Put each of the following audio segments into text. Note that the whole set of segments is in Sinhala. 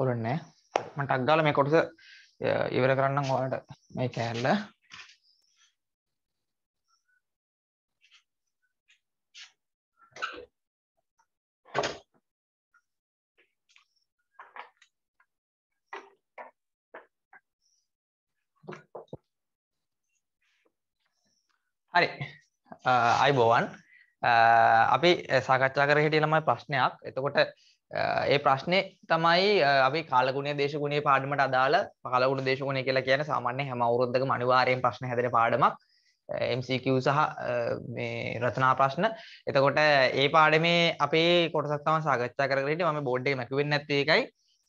ඕලන්න මට අක්ගාල මේ කොටස ඉවර කරන්න ඕලට මේ කෑල්ල හරි අයිබෝවන් අපි සාකච්ඡා කර හිටිය ළමයි ප්‍රශ්නයක් එතකොට ඒ ප්‍රශ්නේ තමයි අපි කාලගුණය දේශගුණේ පාඩමට අදාළ කාලගුණ දේශගුණය කියලා කියන්නේ සාමාන්‍ය හැම අවුරුද්දකම අනිවාර්යෙන් ප්‍රශ්න හැදෙන පාඩමක් MCQ සහ මේ රචනා ප්‍රශ්න. එතකොට ඒ පාඩමේ අපේ කොටසක් තමයි සාකච්ඡා කරගෙන ඉන්නේ. මම බෝඩ් එකේ මැකුවෙන්නේ නැත්තේ ඒකයි.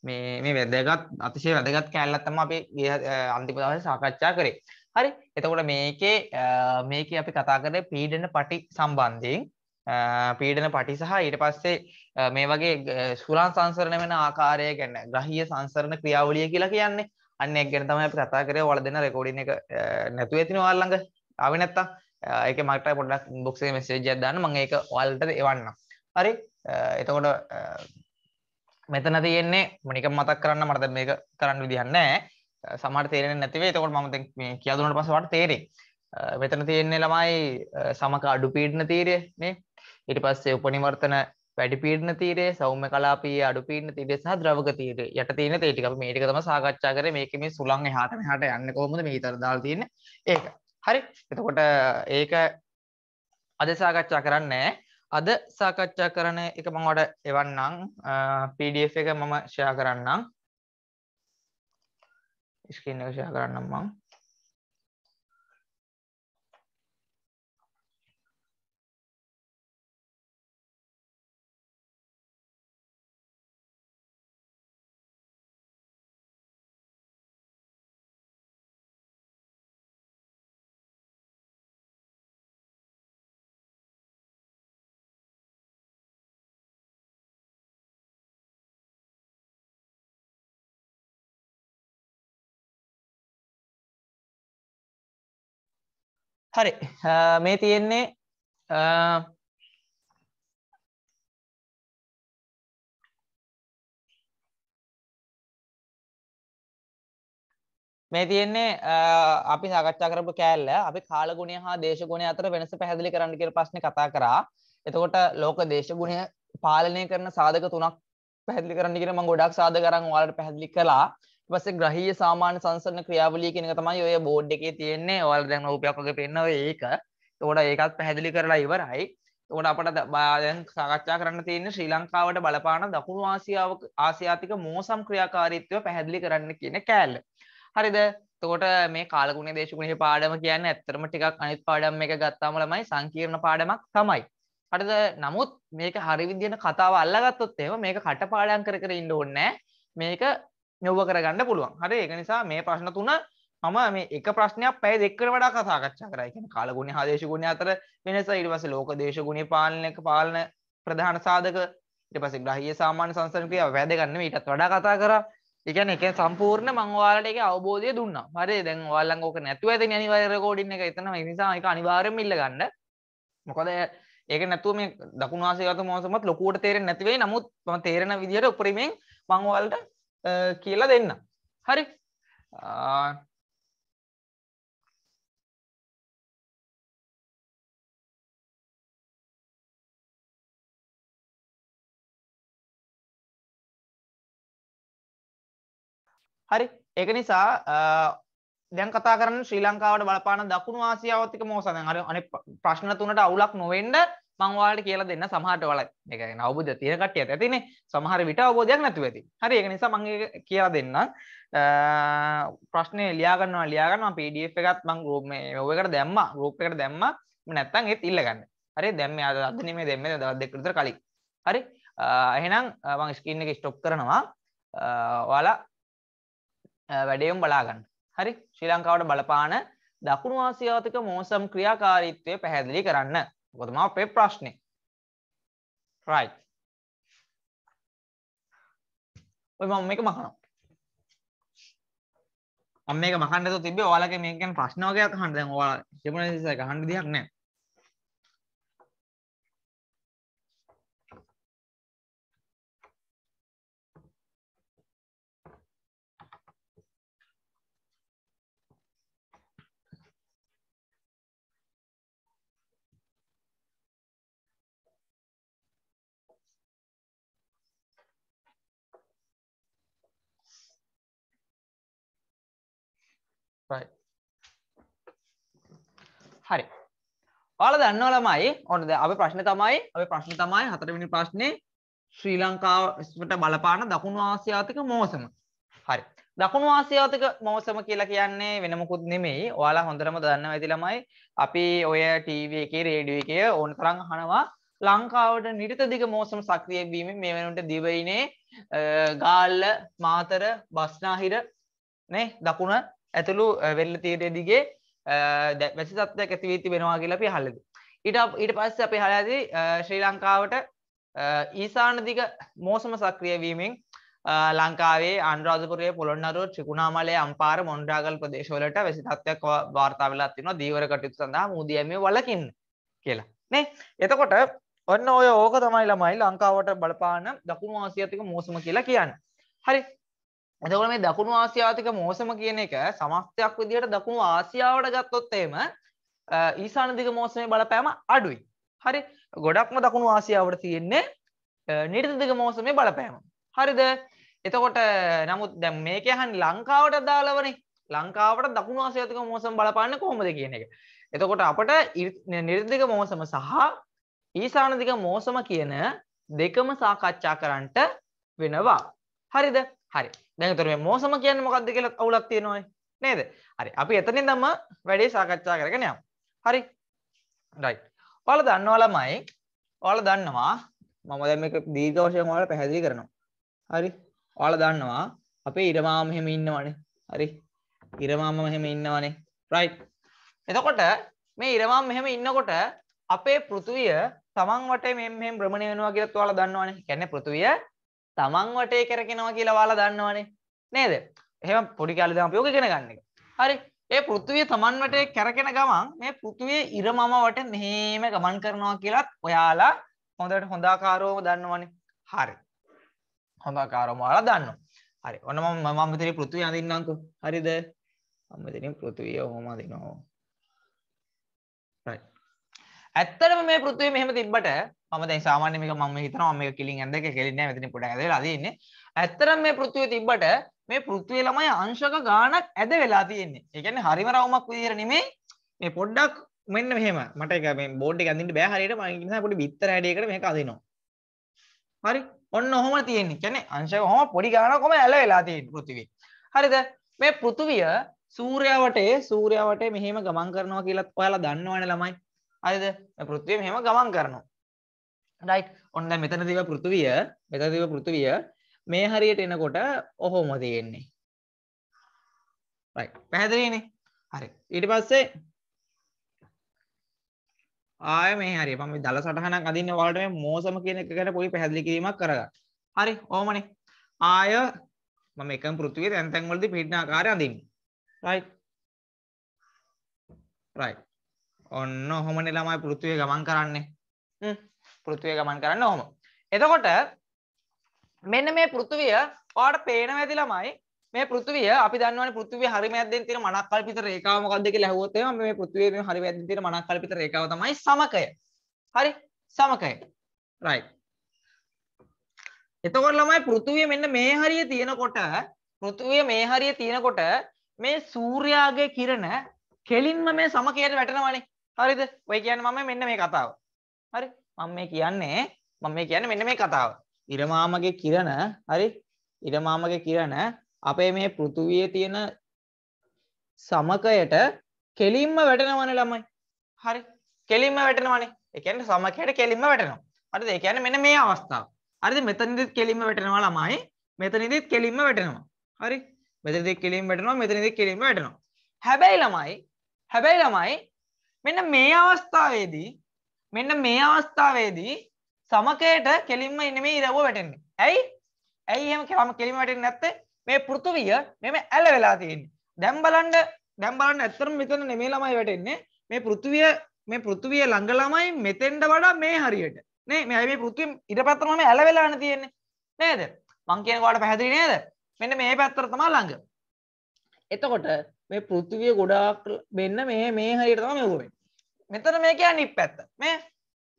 මේ මේ වැදගත් අතිශය වැදගත් කෑල්ලක් තමයි අපි අන්තිම දවසේ සාකච්ඡා කරේ. හරි. එතකොට මේකේ මේකේ අපි කතා කරේ පීඩන පටි සම්බන්ධයෙන්. පීඩන පටි සහ ඊට පස්සේ මේ වගේ සුලාන් සංසරණ වෙන ආකාරය ගැන ග්‍රහිය සංසරණ ක්‍රියාවලිය කියලා කියන්නේ අන්න එක් ගැන තමයි අපි කතා කරේ ඔයාලා දෙන රෙකෝඩින් එක නැතුව ඇතිනේ ඔයාලා ළඟ ආවේ නැත්තම් ඒක මට පොඩ්ඩක් ඉන්බොක්ස් එකේ මෙසේජ් එකක් දාන්න මම ඒක ඔයාලට එවන්නම් හරි එතකොට මෙතන තියෙන්නේ මනික මතක් කරන්න මට දැන් මේක කරන්න විදිහක් නැහැ සමහර තේරෙන්නේ නැති වෙයි එතකොට මම දැන් මේ කියලා දුන්නාට පස්සේ වට තේරෙයි මෙතන තියෙන්නේ ළමයි සමක අඩු පීඩන තීරය නේ ඉට පස්සේ උපනිවර්තන වැඩිපීඩන තීරේ සෞම්‍ය කලාපී අඩුපීන තිරේ සහ ද්‍රවක තීර යට තියෙන තේටික මේටික තම සාකච්ඡා කර මේක මේ සුළං හාට හට යන්න කොමද මේ තර දාල් තියන ඒක හරි එතකොට ඒක අද සාකච්ඡා කරන්නේ අද සාකච්ඡා කරන එක මංවට එවන්නම් PDF එක මම ෂයා කරන්නම් ස්කින් එක ෂයා කරන්නම් මං හරි මේ තියෙන්නේ මේ තියෙන්නේ අපි සාකච්ඡා කරපු කෑල්ල අපි කාලගුණය හා දේශගුණය අතර වෙනස පැහැදිලි කරන්න කියලා ප්‍රශ්නේ කතා කරා. එතකොට ලෝක දේශගුණය පාලනය කරන සාධක තුනක් පැහැදිලි කරන්න කියලා මම ගොඩක් සාධක අරන් ඔයාලට පැහැදිලි කළා. පස්සේ ග්‍රහීය සාමාන්‍ය සංසරණ ක්‍රියාවලිය කියන එක තමයි ඔය බෝඩ් එකේ තියෙන්නේ. ඔයාලා දැන් රූපයක් වගේ පෙන්නන ඔය ඒක. එතකොට ඒකත් පැහැදිලි කරලා ඉවරයි. එතකොට අපට දැන් සාකච්ඡා කරන්න තියෙන්නේ ශ්‍රී ලංකාවට බලපාන දකුණු ආසියාව ආසියාතික මෝසම් ක්‍රියාකාරීත්වය පැහැදිලි කරන්න කියන කෑල්ල. හරිද? එතකොට මේ කාලගුණයේ දේශගුණයේ පාඩම කියන්නේ ඇත්තටම ටිකක් අනිත් පාඩම් එක ගත්තාම ළමයි සංකීර්ණ පාඩමක් තමයි. හරිද? නමුත් මේක හරි විදිහට කතාව අල්ලගත්තොත් එහෙම මේක කටපාඩම් කර කර ඉන්න ඕනේ මේක යොව කරගන්න පුළුවන් හරි ඒක නිසා මේ ප්‍රශ්න තුන මම මේ එක ප්‍රශ්නයක් පැය දෙකකට වඩා කතාකච්ඡා කරා. ඒ කියන්නේ කාලගුණය හා දේශගුණය අතර වෙනස ඊට පස්සේ ලෝක දේශගුණය පාලනයක පාලන ප්‍රධාන සාධක ඊට පස්සේ ග්‍රහීය සාමාන්‍ය සංසරණ ක්‍රියාව වැදගත් නෙමෙයි ඊටත් වඩා කතා කරා. ඒ කියන්නේ ඒක සම්පූර්ණ මම ඔයාලට ඒක අවබෝධය දුන්නා. හරි දැන් ඔයාලන් ඕක නැතුව ඇතින් අනිවාර්ය රෙකෝඩින් එක එතන ඒ නිසා ඒක අනිවාර්යයෙන්ම ඉල්ල ගන්න. මොකද ඒක නැතුව මේ දකුණු ආසියාත මොහොතමත් ලොකුවට තේරෙන්නේ නැති වෙයි. නමුත් මම තේරෙන විදිහට උපරිමයෙන් මම ඔයාලට කියලා දෙන්න හරි හරි ඒක නිසා දැන් කතා කරන්න ශ්‍රී ලංකාවට බලපාන දකුණු ආසියාවත් එක්ක මෝසතෙන් හරි අනේ ප්‍රශ්න තුනට අවුලක් නොවෙන්න මංවාට කියල දෙන්න සමහට වල එක අවබුද තියකටිය ඇතින සමහර විට අවබෝධයක් නැතුව ඇති හරි එක නිසා මගේ කියලා දෙන්න ප්‍රශ්නය ලියාගන්නවා ලියාගන්නවා පඩF එකත් මං රූපම ඔකට දැම්ම රූපකට දැම්ම නැත්තන් ඒත් ඉල්ලගන්න හරි දැම්ම අද අදනීම දෙම දවත් දෙකරතර කලින් හරි එහෙනම් මං ස්කින්න එක ස්ටොප් කරනවා වාලා වැඩියම් බලාගන්න හරි ශ්‍රී ලංකාවට බලපාන දකුණු ආසියාතික මෝසම් ක්‍රියාකාරීත්වය පැහැදිලි කරන්න මොකද මම පෙප් ප්‍රශ්නේ right ඔය මම මේක මකනවා මම මේක මකන්න දෝ තිබ්බේ ඔයාලගේ මේක ගැන ප්‍රශ්න වගේක් අහන්න දැන් ඔයාලා ජෙමනසිස් එක අහන්න දෙයක් නැහැ හරි ඔයාලා දන්නවා ළමයි ඕනද අපි ප්‍රශ්නේ තමයි අපි ප්‍රශ්නේ තමයි හතරවෙනි ප්‍රශ්නේ ශ්‍රී ලංකාවට බලපාන දකුණු ආසියාතික මෝසම හරි දකුණු ආසියාතික මෝසම කියලා කියන්නේ වෙන මොකුත් නෙමෙයි ඔයාලා හොඳටම දන්නවා ඇති ළමයි අපි ඔය ටීවී එකේ රේඩියෝ එකේ ඕන තරම් අහනවා ලංකාවට නිරිත දිග මෝසම සක්‍රිය වීම මේ වෙනකොට දිවයිනේ ගාල්ල මාතර බස්නාහිර නේ දකුණ ඇතුළු වෙල්ල තීරය දිගේ වැසි තත්ත්වයක් ඇති වී තිබෙනවා කියලා අපි අහලද. ඊට ඊට පස්සේ අපි අහලා ඇති ශ්‍රී ලංකාවට ඊසාන දිග මෝසම සක්‍රිය වීමෙන් ලංකාවේ අන්රාධපුරයේ පොළොන්නරුව ත්‍රිකුණාමලය අම්පාර මොණ්ඩාගල් ප්‍රදේශවලට වැසි තත්ත්වයක් වාර්තා වෙලා තිනවා දීවර කටයුතු සඳහා මූදියමේ වළකින්න කියලා. නේ? එතකොට ඔන්න ඔය ඕක තමයි ළමයි ලංකාවට බලපාන දකුණු ආසියාතික මෝසම කියලා කියන්නේ. හරි. එතකොට මේ දකුණු ආසියාතික මෝසම කියන එක සමස්තයක් විදිහට දකුණු ආසියාවට ගත්තොත් එහෙම ඊසාන දිග මෝසමේ බලපෑම අඩුයි. හරි. ගොඩක්ම දකුණු ආසියාවට තියෙන්නේ නිරිත දිග මෝසමේ බලපෑම. හරිද? එතකොට නමුත් දැන් මේක අහන්නේ ලංකාවට දාලවනේ. ලංකාවට දකුණු ආසියාතික මෝසම බලපාන්නේ කොහොමද කියන එක. එතකොට අපට නිරිත දිග මෝසම සහ ඊසාන දිග මෝසම කියන දෙකම සාකච්ඡා කරන්නට වෙනවා. හරිද? හරි දැන් ඒතර මේ මෝසම කියන්නේ මොකක්ද කියලා අවුලක් තියෙනවයි නේද හරි අපි එතනින් තම වැඩේ සාකච්ඡා කරගෙන යමු හරි රයිට් ඔයාලා දන්නවා ළමයි ඔයාලා දන්නවා මම දැන් මේක දීර්ඝ වශයෙන් ඔයාලට පැහැදිලි කරනවා හරි ඔයාලා දන්නවා අපේ ඉරමාම මෙහෙම ඉන්නවනේ හරි ඉරමාම මෙහෙම ඉන්නවනේ රයිට් එතකොට මේ ඉරමාම මෙහෙම ඉන්නකොට අපේ පෘථුවිය තමන් වටේ මෙහෙම මෙහෙම භ්‍රමණය වෙනවා කියලා ඔයාලා දන්නවනේ. කියන්නේ පෘථුවිය තමන් වටේ කරගෙනවා කියලා ඔයාලා දන්නවනේ නේද? එහෙනම් පොඩි කාලේ දැන් අපි ඕක ඉගෙන ගන්න එක. හරි. ඒ පෘථිවිය තමන් වටේ කරගෙන ගමන් මේ පෘථිවිය ඉරමම වට මෙහෙම ගමන් කරනවා කියලත් ඔයාලා හොඳට හොඳාකාරවම දන්නවනේ. හරි. හොඳාකාරවම ඔයාලා දන්නවා. හරි. ඔන්න මම මම මෙතන පෘථිවිය අඳින්නම්කෝ. හරිද? මම මෙතන පෘථිවිය ඔහොම අඳිනවා. ඇත්තටම මේ පෘථිවිය මෙහෙම තිබ්බට මම දැන් සාමාන්‍ය මේක මම හිතනවා මේක කිලින් ඇන්ද එක කෙලින් නෑ මෙතන පොඩක් ඇද වෙලා තියෙන්නේ. ඇත්තටම මේ පෘථිවිය තිබ්බට මේ පෘථිවිය ළමයි අංශක ගාණක් ඇද වෙලා තියෙන්නේ. ඒ කියන්නේ හරිම රවුමක් විදිහට නෙමෙයි මේ පොඩ්ඩක් මෙන්න මෙහෙම මට ඒක මේ බෝඩ් එක අඳින්න බෑ හරියට මම නිසා පොඩි බිත්තර හැඩයකට මේක අඳිනවා. හරි. ඔන්න ඔහොම තියෙන්නේ. කියන්නේ අංශක ඔහොම පොඩි ගාණක් ඔහොම ඇල වෙලා තියෙන්නේ පෘථිවිය. හරිද? මේ පෘථිවිය සූර්යා වටේ සූර්යා වටේ මෙහෙම ගමන් කරනවා කියලා ඔයාලා දන්නවනේ ළමයි. අයද පෘත්තිය මෙහෙම ගමන් කරනවා. රයි් ඔන්න මෙතන දිව පෘතුවිය මෙතදිව පෘතුවිය මේ හරියට එනකොට ඔහොම තියෙන්නේ. පැහැදිලනේ හරි ඊට පස්සේ ආය මේ හරි පම දල සටහනක් අදින්න වලට මේ මෝසම කියන එක ගැන පොඩි පැහැදිලි කිරීමක් කරගන්න. හරි ඕමනේ. ආය මම එකම පෘථිවියේ තැන් තැන් වලදී පිටින ආකාරය අඳින්න. right right ඔන්න ඔහොමනේ ළමයි පෘථිවිය ගමන් කරන්නේ පෘථිවිය ගමන් කරන්න ඔහොම එතකොට මෙන්න මේ පෘථිවිය ඔයාලට පේනවා ඇති ළමයි මේ පෘථිවිය අපි දන්නවනේ පෘථිවිය හරි මැද්දෙන් තියෙන මනක්කල්පිත රේඛාව මොකක්ද කියලා ඇහුවොත් එහෙනම් මේ පෘථිවියේ මේ හරි මැද්දෙන් තියෙන මනක්කල්පිත රේඛාව තමයි සමකය හරි සමකය right එතකොට ළමයි පෘථිවිය මෙන්න මේ හරිය තියෙනකොට පෘථිවිය මේ හරිය තියෙනකොට මේ සූර්යාගේ කිරණ කෙලින්ම මේ සමකයට වැටෙනවනේ හරිද ඔය කියන්න මම මෙන්න මේ කතාව හරි මම මේ කියන්නේ මම මේ කියන්නේ මෙන්න මේ කතාව ඉරමාමගේ කිරණ හරි ඉරමාමගේ කිරණ අපේ මේ පෘථුවියේ තියෙන සමකයට කෙලින්ම වැටෙනවනේ ළමයි හරි කෙලින්ම වැටෙනවනේ ඒ කියන්නේ සමකයට කෙලින්ම වැටෙනවා හරිද ඒ කියන්නේ මෙන්න මේ අවස්ථාව හරිද මෙතනදිත් කෙලින්ම වැටෙනවා ළමයි මෙතනදිත් කෙලින්ම වැටෙනවා හරි මෙතනදිත් කෙලින්ම වැටෙනවා මෙතනදිත් කෙලින්ම වැටෙනවා හැබැයි ළමයි හැබැයි ළමයි මෙන්න මේ අවස්ථාවේදී මෙන්න මේ අවස්ථාවේදී සමකයට කෙලින්ම ඉන්නේ මේ ඉරව වැටෙන්නේ. ඇයි? ඇයි එහෙම කෙලම කෙලින්ම වැටෙන්නේ නැත්තේ? මේ පෘථුවිය නෙමෙයි ඇල වෙලා තියෙන්නේ. දැන් බලන්න දැන් බලන්න ඇත්තටම මෙතන නෙමෙයි ළමයි වැටෙන්නේ. මේ පෘථුවිය මේ පෘථුවිය ළඟ ළමයි මෙතෙන්ට වඩා මේ හරියට. නේ මේ මේ පෘථුවිය ඉර පැත්තම මේ ඇල වෙලානේ තියෙන්නේ. නේද? මං කියන කොට පැහැදිලි නේද? මෙන්න මේ පැත්තට තමයි ළඟ. එතකොට මේ පෘථිවිය ගොඩාක් මෙන්න මේ මේ හරියට තමයි මේක වෙන්නේ. මෙතන මේ කියන්නේ ඉපැත්ත. මේ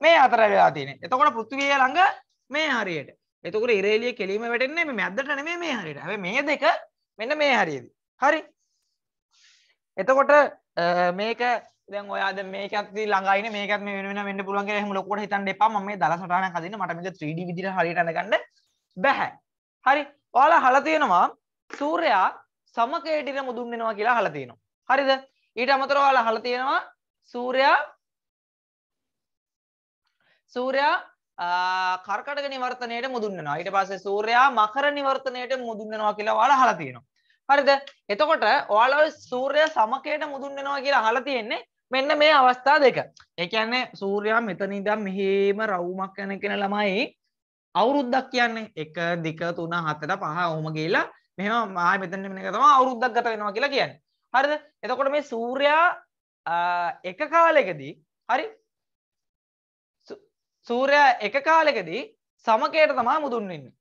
මේ අතර වෙලා තියෙන්නේ. එතකොට පෘථිවිය ළඟ මේ හරියට. එතකොට ඉරේලිය කෙලීම වැටෙන්නේ මේ මැද්දට නෙමෙයි මේ හරියට. හැබැයි මේ දෙක මෙන්න මේ හරියේදී. හරි. එතකොට මේක දැන් ඔයා දැන් මේකත් ළඟයිනේ මේකත් මේ වෙන වෙන වෙන්න පුළුවන් කියලා එහෙම ලොකුවට හිතන්න එපා. මම මේ දලස් රටාවක් හදින්න මට මේක 3D විදිහට හරියට අඳගන්න බැහැ. හරි. ඔයාලා අහලා තියෙනවා සූර්යයා සමකේටිර මුදුන් වෙනවා කියලා අහලා තියෙනවා. හරිද? ඊට අමතරව ඔයාලා අහලා තියෙනවා සූරයා සූරයා කර්කට නිවර්තනයට මුදුන්නවා ඊට පස්සේ සූරයා මකර නිවර්තනයට මුදුන්නවා කියලා ඔයාලා අහලා තියෙනවා. හරිද? එතකොට ඔයාලා සූර්ය සමකයට මුදුන්නවා කියලා අහලා තියෙන්නේ මෙන්න මේ අවස්ථා දෙක. ඒ කියන්නේ සූර්යා මෙතන ඉඳන් මෙහෙම රවුමක් යන කෙන ළමයි අවුරුද්දක් කියන්නේ 1 2 3 4 5 ඔහොම ගිහලා මෙහෙම ආයෙ මෙතන මෙන්න එක තමයි අවුරුද්දක් ගත වෙනවා කියලා කියන්නේ. හරිද? එතකොට මේ සූර්යා එක කාලෙකදී හරි සූරයා එක කාලෙකදී සමකයට තමා මුදුන් වෙන්නේ.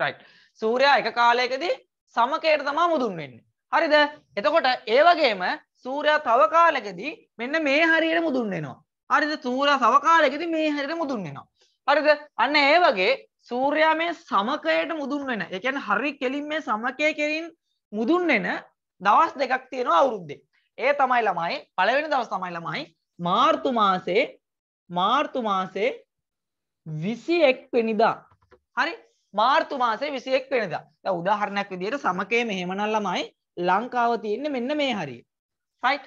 රයිට්. සූරයා එක කාලයකදී සමකයට තමා මුදුන් වෙන්නේ. හරිද? එතකොට ඒ වගේම සූරයා තව කාලෙකදී මෙන්න මේ හරියට මුදුන් වෙනවා. හරිද? සූරයා තව කාලෙකදී මේ හරියට මුදුන් වෙනවා. හරිද? අන්න ඒ වගේ සූර්යා මේ සමකයට මුදුන් වෙන. ඒ කියන්නේ හරි කෙලින් මේ සමකයේ කෙලින් මුදුන් වෙන දවස් දෙකක් තියෙනවා අවුරුද්දේ. ඒ තමයි ළමයි පළවෙනි දවස් තමයි ළමයි මාර්තු මාසේ මාර්තු මාසේ 21 වෙනිදා. හරි? මාර්තු මාසේ 21 වෙනිදා. දැන් උදාහරණයක් විදිහට සමකයේ මෙහෙමනම් ළමයි ලංකාව තියෙන්නේ මෙන්න මේ හරිය. right?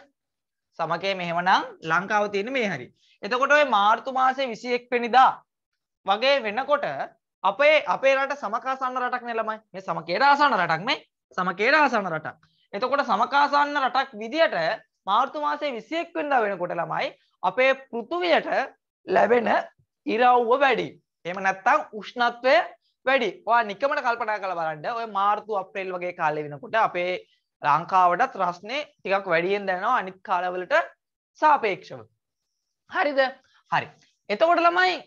සමකයේ මෙහෙමනම් ලංකාව තියෙන්නේ මේ හරිය. එතකොට ඔය මාර්තු මාසේ 21 වෙනිදා වගේ වෙනකොට අපේ අපේ රට සමකාසන්න රටක් නේ ළමයි. මේ සමකේ රාසන්න රටක් මේ සමකේ රාසන්න රටක්. එතකොට සමකාසන්න රටක් විදියට මාර්තු මාසේ 21 වෙනිදා වෙනකොට ළමයි අපේ පෘථුවියට ලැබෙන ඉරව්ව වැඩි. එහෙම නැත්නම් උෂ්ණත්වය වැඩි. ඔයා නිකමට කල්පනා කරලා බලන්න ඔය මාර්තු අප්‍රේල් වගේ කාලේ වෙනකොට අපේ ලංකාවටත් රස්නේ ටිකක් වැඩියෙන් දැනෙනවා අනිත් කාලවලට සාපේක්ෂව. හරිද? හරි. එතකොට ළමයි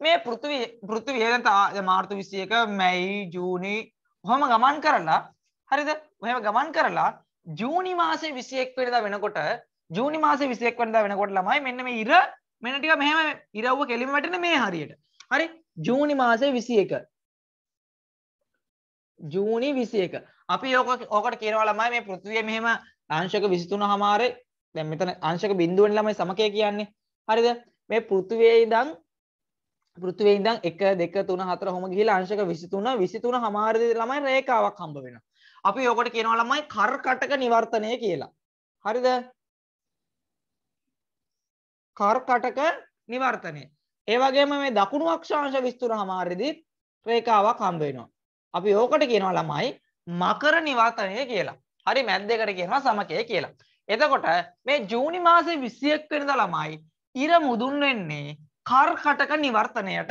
මේ පෘථිවි පෘථිවිය දැන් මාර්තු 21 මැයි ජූනි ඔහම ගමන් කරලා හරිද? මෙහෙම ගමන් කරලා ජූනි මාසේ 21 වෙනිදා වෙනකොට ජූනි මාසේ 21 වෙනිදා වෙනකොට ළමයි මෙන්න මේ ඉර මෙන්න ටික මෙහෙම ඉරව්ව කෙලිම වැටෙන මේ හරියට. හරි ජූනි මාසේ 21. ජූනි 21. අපි ඕක ඕකට කියනවා ළමයි මේ පෘථිවිය මෙහෙම අංශක 23 හමාරේ දැන් මෙතන අංශක බිඳුවනේ ළමයි සමකය කියන්නේ. හරිද? මේ පෘථිවියේ ඉඳන් පෘථිවියේ ඉඳන් 1 2 3 4 හොම ගිහිලා අංශක 23 23 හමාරේදී ළමයි රේඛාවක් හම්බ වෙනවා. අපි ඔකට කියනවා ළමයි කර්කටක නිවර්තනය කියලා. හරිද? කර්කටක නිවර්තනය. ඒ වගේම මේ දකුණු අක්ෂාංශ විස්තුරහම හරියදීත් රේඛාවක් හම්බ වෙනවා. අපි ඕකට කියනවා ළමයි මකර නිවර්තනය කියලා. හරි මැද්දේකට කියනවා සමකය කියලා. එතකොට මේ ජූනි මාසේ 21 වෙනිදා ළමයි ඉර මුදුන් වෙන්නේ කර්කටක නිවර්තනයට.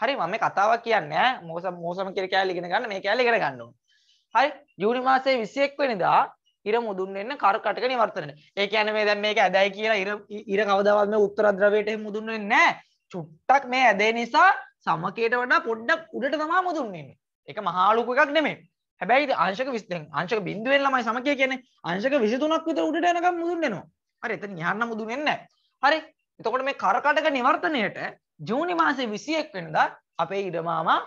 හරි මම මේ කතාවක් කියන්නේ මෝසම මෝසම කියලා කෑලි ඉගෙන ගන්න මේ කෑලි ඉගෙන ගන්න ඕනේ. හරි ජූනි මාසයේ 21 වෙනිදා ඉර මුදුන් වෙන්න කර්කටක නිවර්තනය. ඒ කියන්නේ මේ දැන් මේක ඇදයි කියලා ඉර ඉර කවදාවත් මේ උත්තර ද්‍රවයට එහෙම මුදුන් වෙන්නේ නැහැ. චුට්ටක් මේ ඇදේ නිසා සමකයට වඩා පොඩ්ඩක් උඩට තමයි මුදුන් වෙන්නේ. ඒක මහා ලොකු එකක් නෙමෙයි. හැබැයි අංශක 20 දැන් අංශක බිඳුවෙන් ළමයි සමකය කියන්නේ අංශක 23ක් විතර උඩට යනකම් මුදුන් වෙනවා. හරි එතන යන්න මුදුන් වෙන්නේ නැහැ. හරි. එතකොට මේ කර්කටක නිවර්තනයේට ජූනි මාසේ 21 වෙනිදා අපේ ඉර මාමා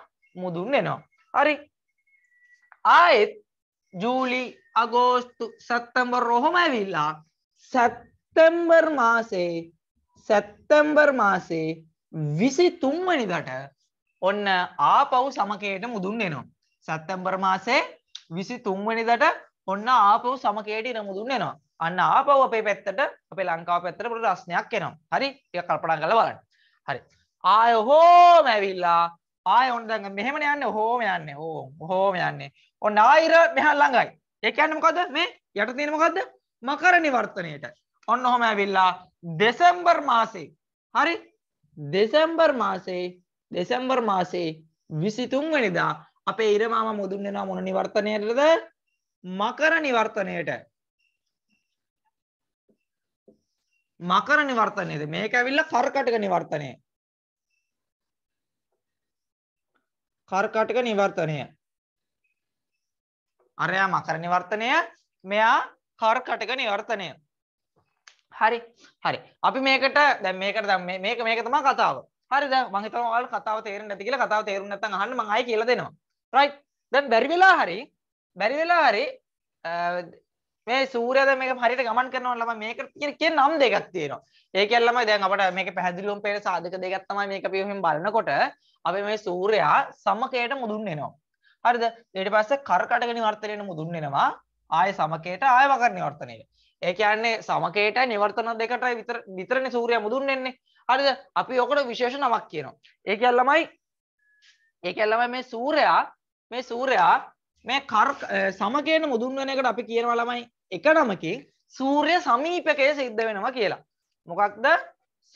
මුදුන් වෙනවා. හරි. ආයෙත් ජූලි අගෝස්තු සැත්තැම්බර් රොහොම ඇවිල්ලා සැත්තැම්බර් මාසේ සැත්තැම්බර් මාසේ විසි තුන්වනිදට ඔන්න ආපව් සමකයට මුදුන් එනවා. සැත්තැම්බර් මාසේ විසි තුන්වනිදට ඔන්න ආපව් සමකයට ඉන මුදුන් එනවා. අන්න ආපව් අපේ පැත්තට අපේ ලංකාව පැත්තට පොඩි රස්නයක් එනවා. හරි? ටික කල්පනා කරලා බලන්න. හරි. ආය හෝම ඇවිල්ලා ආය ඔන්නදඟ මෙහෙම යන්න හෝම යන්න හෝ හෝම යන්නේ ඔන්න ආයිර මෙහල් ළඟයි ඒක යන්න මොකද මේ යට තියෙන මොකද්ද මකර නිවර්තනයට ඔන්න ඔහොම ඇවිල්ලා දෙසැම්බර් මාසේ හරි දෙසැම්බර් මාසේ දෙසැම්බර් මාසේ විසිතුන්වනිදා අපේ ඉරමාම මුදුන් වෙනවා මොන නිවර්තනයටද මකර නිවර්තනයට මකර නිවර්තනයද මේක ඇවිල්ලා කර්කටක නිවර්තනය කර්කටක නිවර්තනය. අරයා මකර නිවර්තනය මෙයා කර්කටක නිවර්තනය. හරි හරි අපි මේකට දැන් මේකට දැන් මේක මේක තමයි කතාව. හරිද? මම හිතනවා ඔයාලා කතාව තේරෙන්නේ නැති කියලා කතාව තේරුම් නැත්නම් අහන්න මම ආයෙ කියලා දෙනවා. right දැන් බැරි වෙලා හරි බැරි වෙලා හරි මේ සූර්යයා දැන් මේක හරියට ගමන් කරනවා ළමයි මේකට කියන කියන නම් දෙකක් තියෙනවා. ඒකෙන් ළමයි දැන් අපිට මේක පැහැදිලිවම පේන සාධක දෙකක් තමයි මේක අපි එහෙම බලනකොට අපේ මේ සූර්යයා සමකයට මුදුන් වෙනවා. හරිද? ඊට පස්සේ කරකටක නිවර්තනයට මුදුන් වෙනවා. ආය සමකයට ආය වකර නිවර්තනයට. ඒ කියන්නේ සමකයට නිවර්තන දෙකටයි විතර විතරනේ සූර්යයා මුදුන් වෙන්නේ. හරිද? අපි ඔකට විශේෂ නමක් කියනවා. ඒ කියන්නේ ළමයි ඒ කියන්නේ ළමයි මේ සූර්යයා මේ සූර්යයා මේ කර සමකයට මුදුන් වෙන එකට අපි කියනවා ළමයි එක නමකින් සූර්ය සමීපකය සිද්ධ වෙනවා කියලා. මොකක්ද?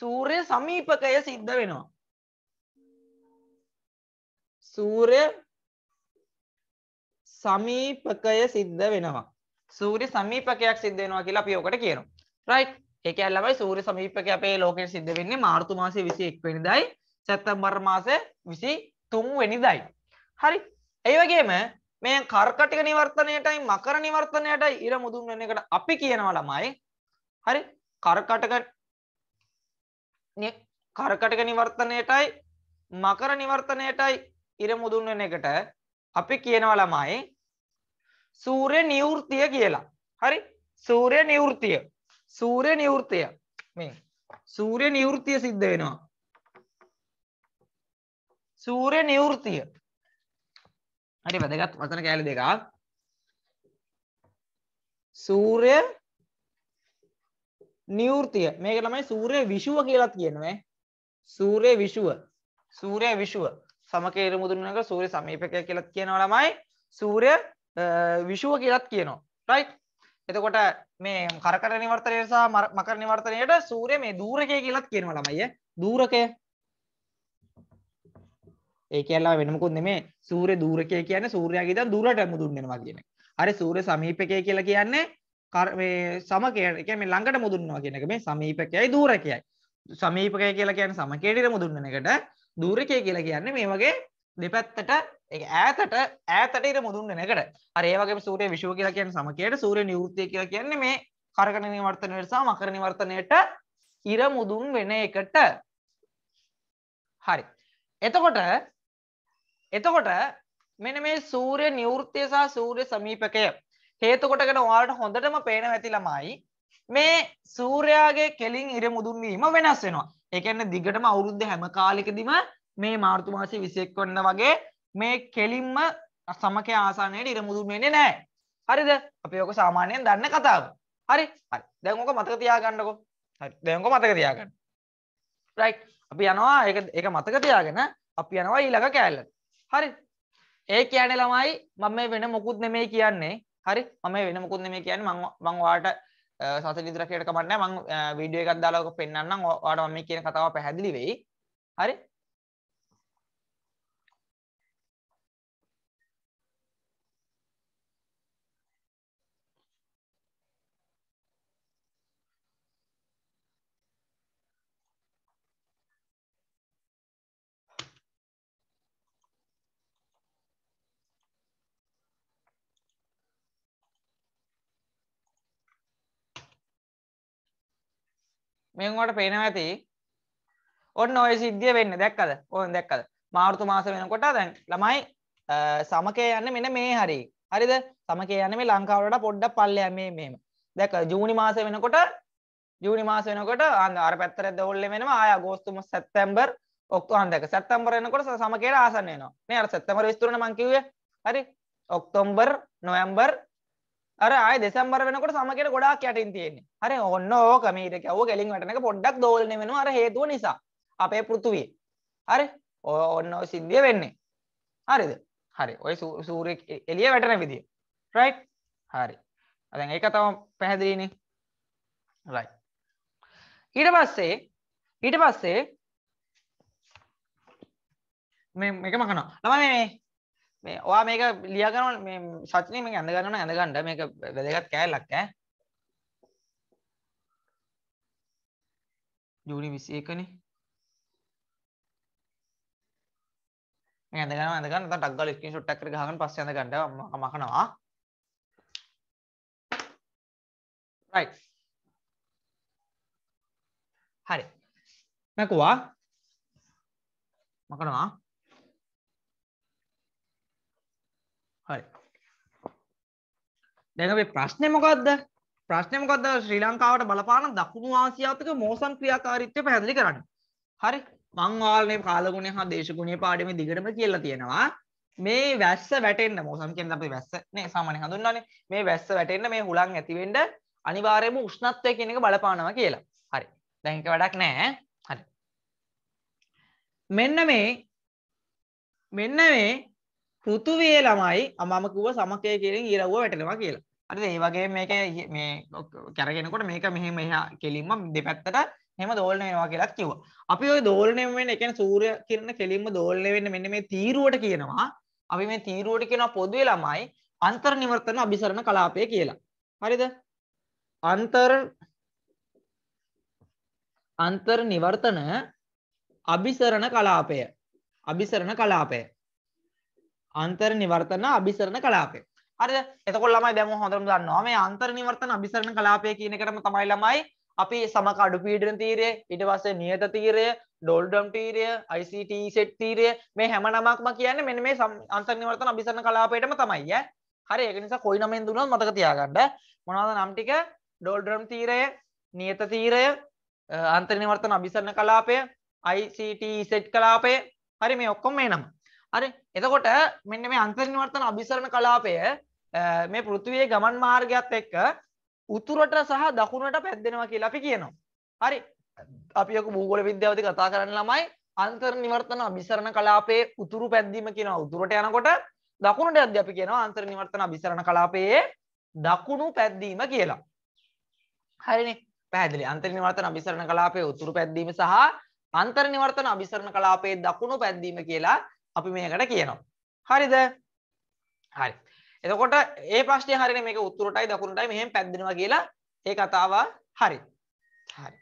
සූර්ය සමීපකය සිද්ධ වෙනවා. සූර්ය සමීපකය සිද්ධ වෙනවා. සූර්ය සමීපකයක් සිද්ධ වෙනවා කියලා අපි ඔකට කියනවා. right? ඒක ඇල්ලමයි සූර්ය සමීපකය අපේ ලෝකෙට සිද්ධ වෙන්නේ මාර්තු මාසේ 21 වෙනිදායි සැප්තැම්බර් මාසේ 23 වෙනිදායි. හරි. ඒ වගේම මේ කර්කටික නිවර්තනයටයි මකර නිවර්තනයටයි ඉර මුදුන් වෙන එකට අපි කියනවා ළමයි හරි කර්කටක කර්කටක නිවර්තනයටයි මකර නිවර්තනයටයි ඉර මුදුන් වෙන එකට අපි කියනවා ළමයි සූර්ය නිවෘතිය කියලා. හරි? සූර්ය නිවෘතිය. සූර්ය නිවෘතිය. මේ සූර්ය නිවෘතිය සිද්ධ වෙනවා. සූර්ය නිවෘතිය. හරි වැදගත් වචන කෑලි දෙකක්. සූර්ය නිවෘතිය. මේක ළමයි සූර්ය විෂුව කියලාත් කියනවා. සූර්ය විෂුව. සූර්ය විෂුව. සමකේර මුදුනක සූර්ය සමීපකය කියලත් කියනවා ළමයි සූර්ය විෂුව කියලත් කියනවා. රයිට්. එතකොට මේ කරකර නිවර්තනය සහ මකර නිවර්තනයට සූර්ය මේ දූරකය කියලත් කියනවා ළමයි. දූරකය. ඒ කියන්නේ වෙන මොකුත් නෙමෙයි. සූර්ය දූරකය කියන්නේ සූර්යාගේ ඉඳන් දුරට මුදුන් වෙනවා කියන එක. හරි සූර්ය සමීපකය කියලා කියන්නේ මේ සමකය ඒ කියන්නේ මේ ළඟට මුදුන් වෙනවා කියන එක. මේ සමීපකයයි දූරකයයි. සමීපකය කියලා කියන්නේ සමකයට මුදුන් වෙන එකට දූරකය කියලා කියන්නේ මේ වගේ දෙපැත්තට ඈතට ඈතට ඉර මුදුන්න නැකට අරේවගේ සූරය විශෂෝ කියලා කියන්න සමකයට සූරය නිවෘතිය කියලා කියන්නේ මේ කරකන නිවර්තන නිසා මකර නිවර්තනයට ඉර මුදුන් වෙන එකට හරි එතකොට එතකොට මෙන මේ සූරය නිවෘත්තිය සහ සූරය සමීපකය හේතුකොටගෙන වාට හොඳටම පේන ඇති ළමයි මේ සූරයාගේ කෙලින් ඉර මුදුන්වීම වෙනස් වෙනවා ඒ කියන්නේ දිගටම අවුරුද්ද හැම කාලෙකදීම මේ මාර්තු මාසේ 21 වෙනිදා වගේ මේ කෙලින්ම සමකේ ආසන්නයට ඉර මුදුන් වෙන්නේ නැහැ. හරිද? අපි ඔක සාමාන්‍යයෙන් දන්න කතාව. හරි? හරි. දැන් ඔක මතක තියාගන්නකෝ. හරි. දැන් ඔක මතක තියාගන්න. රයිට්. අපි යනවා ඒක ඒක මතක තියාගෙන අපි යනවා ඊළඟ කෑල්ලට. හරි? ඒ කියන්නේ ළමයි මම මේ වෙන මොකුත් නෙමෙයි කියන්නේ. හරි? මම මේ වෙන මොකුත් නෙමෙයි කියන්නේ මම මම ඔයාලට සති විතර කියට කමන්නේ මම වීඩියෝ එකක් දාලා ඔක පෙන්වන්නම් ඔයාලට මම කියන කතාව පැහැදිලි වෙයි හරි මෙන් වට පේනවා ඇති ඔන්න ඔය සිද්ධිය වෙන්න දැක්කද ඕන් දැක්කද මාර්තු මාස වෙනකොට දැන් ළමයි සමකය යන්න මෙන්න මේ හරි හරිද සමකය යන්න මේ ලංකාවට පොඩ්ඩක් පල්ලෙය මේ මෙහෙම දැක ජූනි මාස වෙනකොට ජූනි මාස වෙනකොට අර පැත්තට දොල්ලේ වෙනවා ආය අගෝස්තු මාස සැප්තැම්බර් ඔක්තෝබර් දැක සැප්තැම්බර් වෙනකොට සමකයට ආසන්න වෙනවා නේ අර සැප්තැම්බර් විස්තරනේ මං කිව්වේ හරි ඔක්තෝබර් නොවැම්බර් අර ආය දෙසම්බර වෙනකොට සමකයට ගොඩාක් යටින් තියෙන්නේ. හරි ඔන්න ඕක මීට කැවුව ගැලින් වැටෙන එක පොඩ්ඩක් දෝලණය වෙනවා අර හේතුව නිසා. අපේ පෘථුවිය. හරි? ඔන්න ඔය සිද්ධිය වෙන්නේ. හරිද? හරි. ඔය සූර්ය එළිය වැටෙන විදිය. රයිට්? හරි. දැන් ඒක තම පැහැදිලිනේ. රයිට්. ඊට පස්සේ ඊට පස්සේ මේ මේක මකනවා. ළමයි මේ මේ ඔයා මේක ලියගන මේ සචනය මේ ඇඳ ගන්න ඇඳ ගණ්ඩ මේක වැදගත් කෑල්ලක්ක ජූනි විසි එකන ඇඳගන ඇඳගන්න ටක්ගල ස්කින් ුට්ටක්කර ගහන් පස්ස ඇඳ ගඩ මකනවා හරි මැකුවා මකනවා දැන් අපේ ප්‍රශ්නේ මොකද්ද? ප්‍රශ්නේ මොකද්ද? ශ්‍රී ලංකාවට බලපාන දකුණු ආසියාතික මෝසම් ක්‍රියාකාරීත්වය පැහැදිලි කරන්න. හරි. මං ඔයාලනේ කාලගුණය හා දේශගුණය පාඩමේ දිගටම කියලා තියෙනවා. මේ වැස්ස වැටෙන්න මෝසම් කියන්නේ අපි වැස්ස නේ සාමාන්‍යයෙන් හඳුන්වන්නේ. මේ වැස්ස වැටෙන්න මේ හුලං ඇති වෙන්න අනිවාර්යයෙන්ම උෂ්ණත්වය කියන එක බලපානවා කියලා. හරි. දැන් ඒක වැඩක් නැහැ. හරි. මෙන්න මේ මෙන්න මේ පෘතුවේ ළමයි අමම කිව්ව සමකය කියෙන් ඉරව්ව වැටෙනවා කියලා. හරිද ඒ වගේ මේක මේ කරගෙනකොට මේක මෙහෙම මෙහා කෙලින්ම දෙපැත්තට එහෙම දෝලණය වෙනවා කියලාත් කිව්වා. අපි ওই දෝලණය වෙන ඒ කියන්නේ සූර්ය කිරණ කෙලින්ම දෝලණය වෙන්න මෙන්න මේ තීරුවට කියනවා. අපි මේ තීරුවට කියනවා පොදුවේ ළමයි අන්තර් නිවර්තන අභිසරණ කලාපය කියලා. හරිද? අන්තර් අන්තර් නිවර්තන අභිසරණ කලාපය. අභිසරණ කලාපය. අන්තර් නිවර්තන අභිසරණ කලාපය. හරිද? එතකොට ළමයි දැන් හොඳටම දන්නවා මේ අන්තර් නිවර්තන අභිසරණ කලාපය කියන එකටම තමයි ළමයි අපි සමක අඩු පීඩන තීරය, ඊට පස්සේ නියත තීරය, ඩෝල්ඩම් තීරය, ICT සෙට් තීරය මේ හැම නමක්ම කියන්නේ මෙන්න මේ අන්තර් නිවර්තන අභිසරණ කලාපයටම තමයි ඈ. හරි ඒක නිසා කොයි නමෙන් දුනොත් මතක තියාගන්න. මොනවද නම් ටික? ඩෝල්ඩම් තීරය, නියත තීරය, අන්තර් නිවර්තන අභිසරණ කලාපය, ICT සෙට් කලාපය හරි මේ ඔක්කොම මේ නම. හරි එතකොට මෙන්න මේ අන්තර නිවර්තන අභිසරණ කලාපය මේ පෘථිවියේ ගමන් මාර්ගයත් එක්ක උතුරට සහ දකුණට පැද්දෙනවා කියලා අපි කියනවා. හරි. අපි යක භූගෝල විද්‍යාවදී කතා කරන්න ළමයි අන්තර් නිවර්තන අභිසරණ කලාපයේ උතුරු පැද්දීම කියනවා. උතුරට යනකොට දකුණට යද්දී අපි කියනවා අන්තර් නිවර්තන අභිසරණ කලාපයේ දකුණු පැද්දීම කියලා. හරිනේ. පැහැදිලි. අන්තර් නිවර්තන අභිසරණ කලාපයේ උතුරු පැද්දීම සහ අන්තර් නිවර්තන අභිසරණ කලාපයේ දකුණු පැද්දීම කියලා අපි මේකට කියනවා. හරිද? හරි. එතකොට ඒ ප්‍රශ්නේ හරිනේ මේක උතුරටයි දකුණටයි මෙහෙම පැද්දෙනවා කියලා ඒ කතාව හරි. හරි.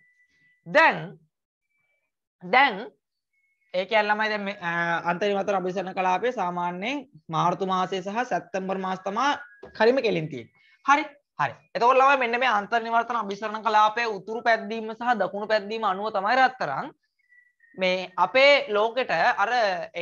දැන් දැන් ඒ කියන්නේ ළමයි දැන් අන්තරිම අතර අභිසරණ කලාපේ සාමාන්‍යයෙන් මාර්තු මාසය සහ සැප්තැම්බර් මාස තමයි කරිම කෙලින් තියෙන්නේ. හරි. හරි. එතකොට ළමයි මෙන්න මේ අන්තර් නිවර්තන අභිසරණ කලාපයේ උතුරු පැද්දීම සහ දකුණු පැද්දීම අනුව තමයි රත්තරන් මේ අපේ ලෝකෙට අර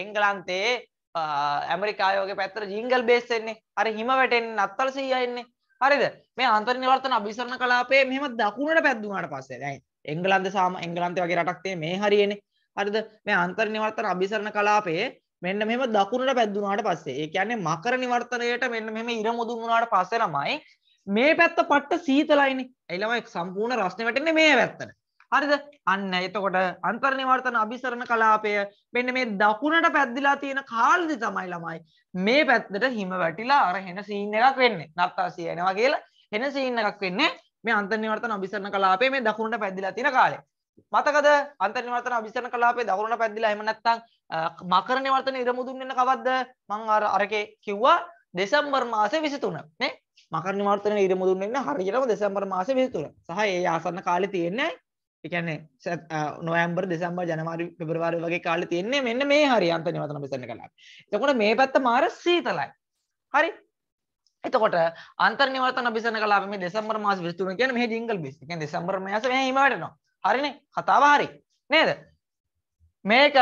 එංගලන්තයේ ඇමරිකායෝගේ පැත්තර ජිංගල් බේස්සෙන්නේ අර හිම වැටෙන් අත්තල් සීයන්නේ හරිද මේ අන්තර නිවර්තන අභිසරණ කලාපේ මෙහම දකුණට පැද්දුනාට පස්සේ දැයි එංගලන්ද සාම එංගලන්තය වගේ රටක්තේ මේ හරියනේ හරිද මේ අන්තර් නිවර්තන අභිසරණ කලාපයේ මෙන්න මෙම දකුණට පැද්දුනාට පස්සේ ඒ කියන්නේ මකර නිවර්තනයට මෙන්න මෙම ඉර මුදුන් වුණාට පස්සේ ළමයි මේ පැත්ත පට්ට සීතලයිනේ. ඒ ළමයි සම්පූර්ණ රස්නේ වැටෙන්නේ මේ පැත්තට. හරිද? අන්න එතකොට අන්තර්නිවර්තන අභිසරණ කලාපය මෙන්න මේ දකුණට පැද්දිලා තියෙන කාලෙදි තමයි ළමයි මේ පැත්තට හිම වැටිලා අර හෙන සීන් එකක් වෙන්නේ. නත්තාසිය එනවා කියලා හෙන සීන් එකක් වෙන්නේ මේ අන්තර්නිවර්තන අභිසරණ කලාපයේ මේ දකුණට පැද්දිලා තියෙන කාලේ. මතකද අන්තර්නිවර්තන අභිසරණ කලාපයේ දකුණට පැද්දිලා එහෙම නැත්නම් මකර නිවර්තන ඉරමුදුන් වෙන කවද්ද? මම අර අරකේ කිව්වා දෙසැම්බර් මාසේ 23 නේ මකර නිවර්තන ඉරමුදුන් වෙන්නේ හරියටම දෙසැම්බර් මාසේ 23 සහ ඒ ආසන්න කාලේ තියෙන්නේ එකන්නේ නොෑම්බර් දෙසම්බ ජනවාරි පෙබරවාර වගේ කාල තියෙන්නේ මෙන්න මේ හරි අන්ත නිවතන පිසන්න කලා තකොට මේ පැත්ත මාර සීතලයි හරි එතකොට අන්තර්නිවත බිසන කලාම දෙසම්බර මාස විස්තුම කියන මේ ඩිංගල් බිස් එක දෙසම්බර මාස මේ හිමවැටනවා හරිනේ කතාව හරි නේද මේක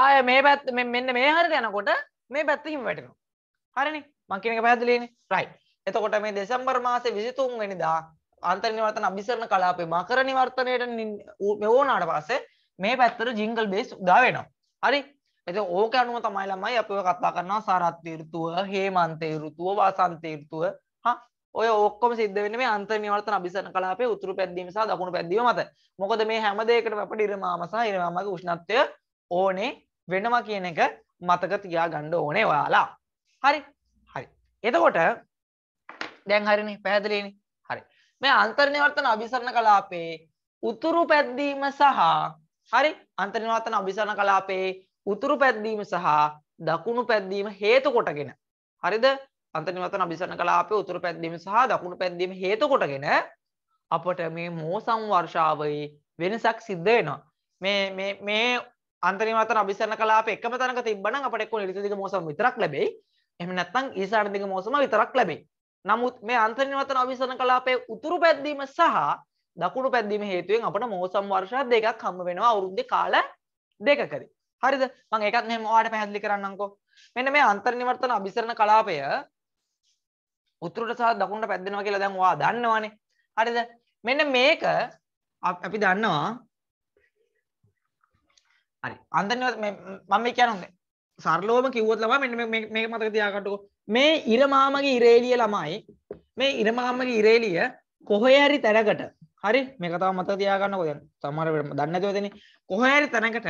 ආය මේ පැත් මෙන්න මේ හරි යනකොට මේ පැත්ත හිම වැටෙනවා හරිනේ මං කියන එක පැහැදිලිනේ රයිට් එතකොට මේ දෙසම්බර් මාසේ 23 වෙනිදා අන්තර් නිවර්තන අභිසරණ කලාපේ මකර නිවර්තනයට ඕනාට පස්සේ මේ පැත්තට ජිංගල් බේස් උදා වෙනවා. හරි. එතකොට ඕක අනුව තමයි ළමයි අපිව කතා කරනවා සාරත්ත්‍ය ඍතුව, හේමන්තේ ඍතුව, වසන්තේ ඍතුව. හා ඔය ඔක්කොම සිද්ධ වෙන්නේ මේ අන්තර් නිවර්තන අභිසරණ කලාපයේ උතුරු පැද්දීම සහ දකුණු පැද්දීම මත. මොකද මේ හැම දෙයකටම අපිට ඉරමාම සහ ඉරමාමගේ උෂ්ණත්වය ඕනේ වෙනවා කියන එක මතක තියාගන්න ඕනේ ඔයාලා. හරි. හරි. එතකොට දැන් හරිනේ පැහැදිලිනේ. මේ අන්තර්නිවර්තන අභිසරණ කලාපේ උතුරු පැද්දීම සහ හරි අන්තර්නිවර්තන අභිසරණ කලාපේ උතුරු පැද්දීම සහ දකුණු පැද්දීම හේතු කොටගෙන හරිද අන්තර්නිවර්තන අභිසරණ කලාපේ උතුරු පැද්දීම සහ දකුණු පැද්දීම හේතු කොටගෙන අපට මේ මෝසම් වර්ෂාවේ වෙනසක් සිද්ධ වෙනවා මේ මේ මේ අන්තර්නිවර්තන අභිසරණ කලාපේ එකම තැනක තිබ්බනම් අපට එක්ක නිරිතදිග මෝසම් විතරක් ලැබෙයි එහෙම නැත්නම් ඊසාන දිග මෝසම විතරක් ලැබෙයි නමුත් මේ අන්තර්නිවර්තන අවිසරණ කලාපයේ උතුරු පැද්දීම සහ දකුණු පැද්දීම හේතුවෙන් අපට මෝසම් වර්ෂ දෙකක් හම්බ වෙනවා අවුරුද්දේ කාල දෙකකදී. හරිද? මම ඒකත් මෙහෙම ඔයාලට පැහැදිලි කරන්නම්කෝ. මෙන්න මේ අන්තර්නිවර්තන අවිසරණ කලාපය උතුරට සහ දකුණට පැද්දෙනවා කියලා දැන් ඔයා දන්නවනේ. හරිද? මෙන්න මේක අපි දන්නවා. හරි. අන්තර්නිවර්ත මම කියන්නේ සරලෝම කිව්වොත් ළමා මෙන්න මේ මතක තියාගන්නකෝ මේ ඉරමාමගේ ඉරේලිය ළමයි මේ ඉරමාමගේ ඉරේලිය කොහේ හරි තැනකට හරි මේක තව මතක තියාගන්නකෝ දැන් සමහර වෙලාවට දන්නේ නැතුව දෙන්නේ කොහේ හරි තැනකට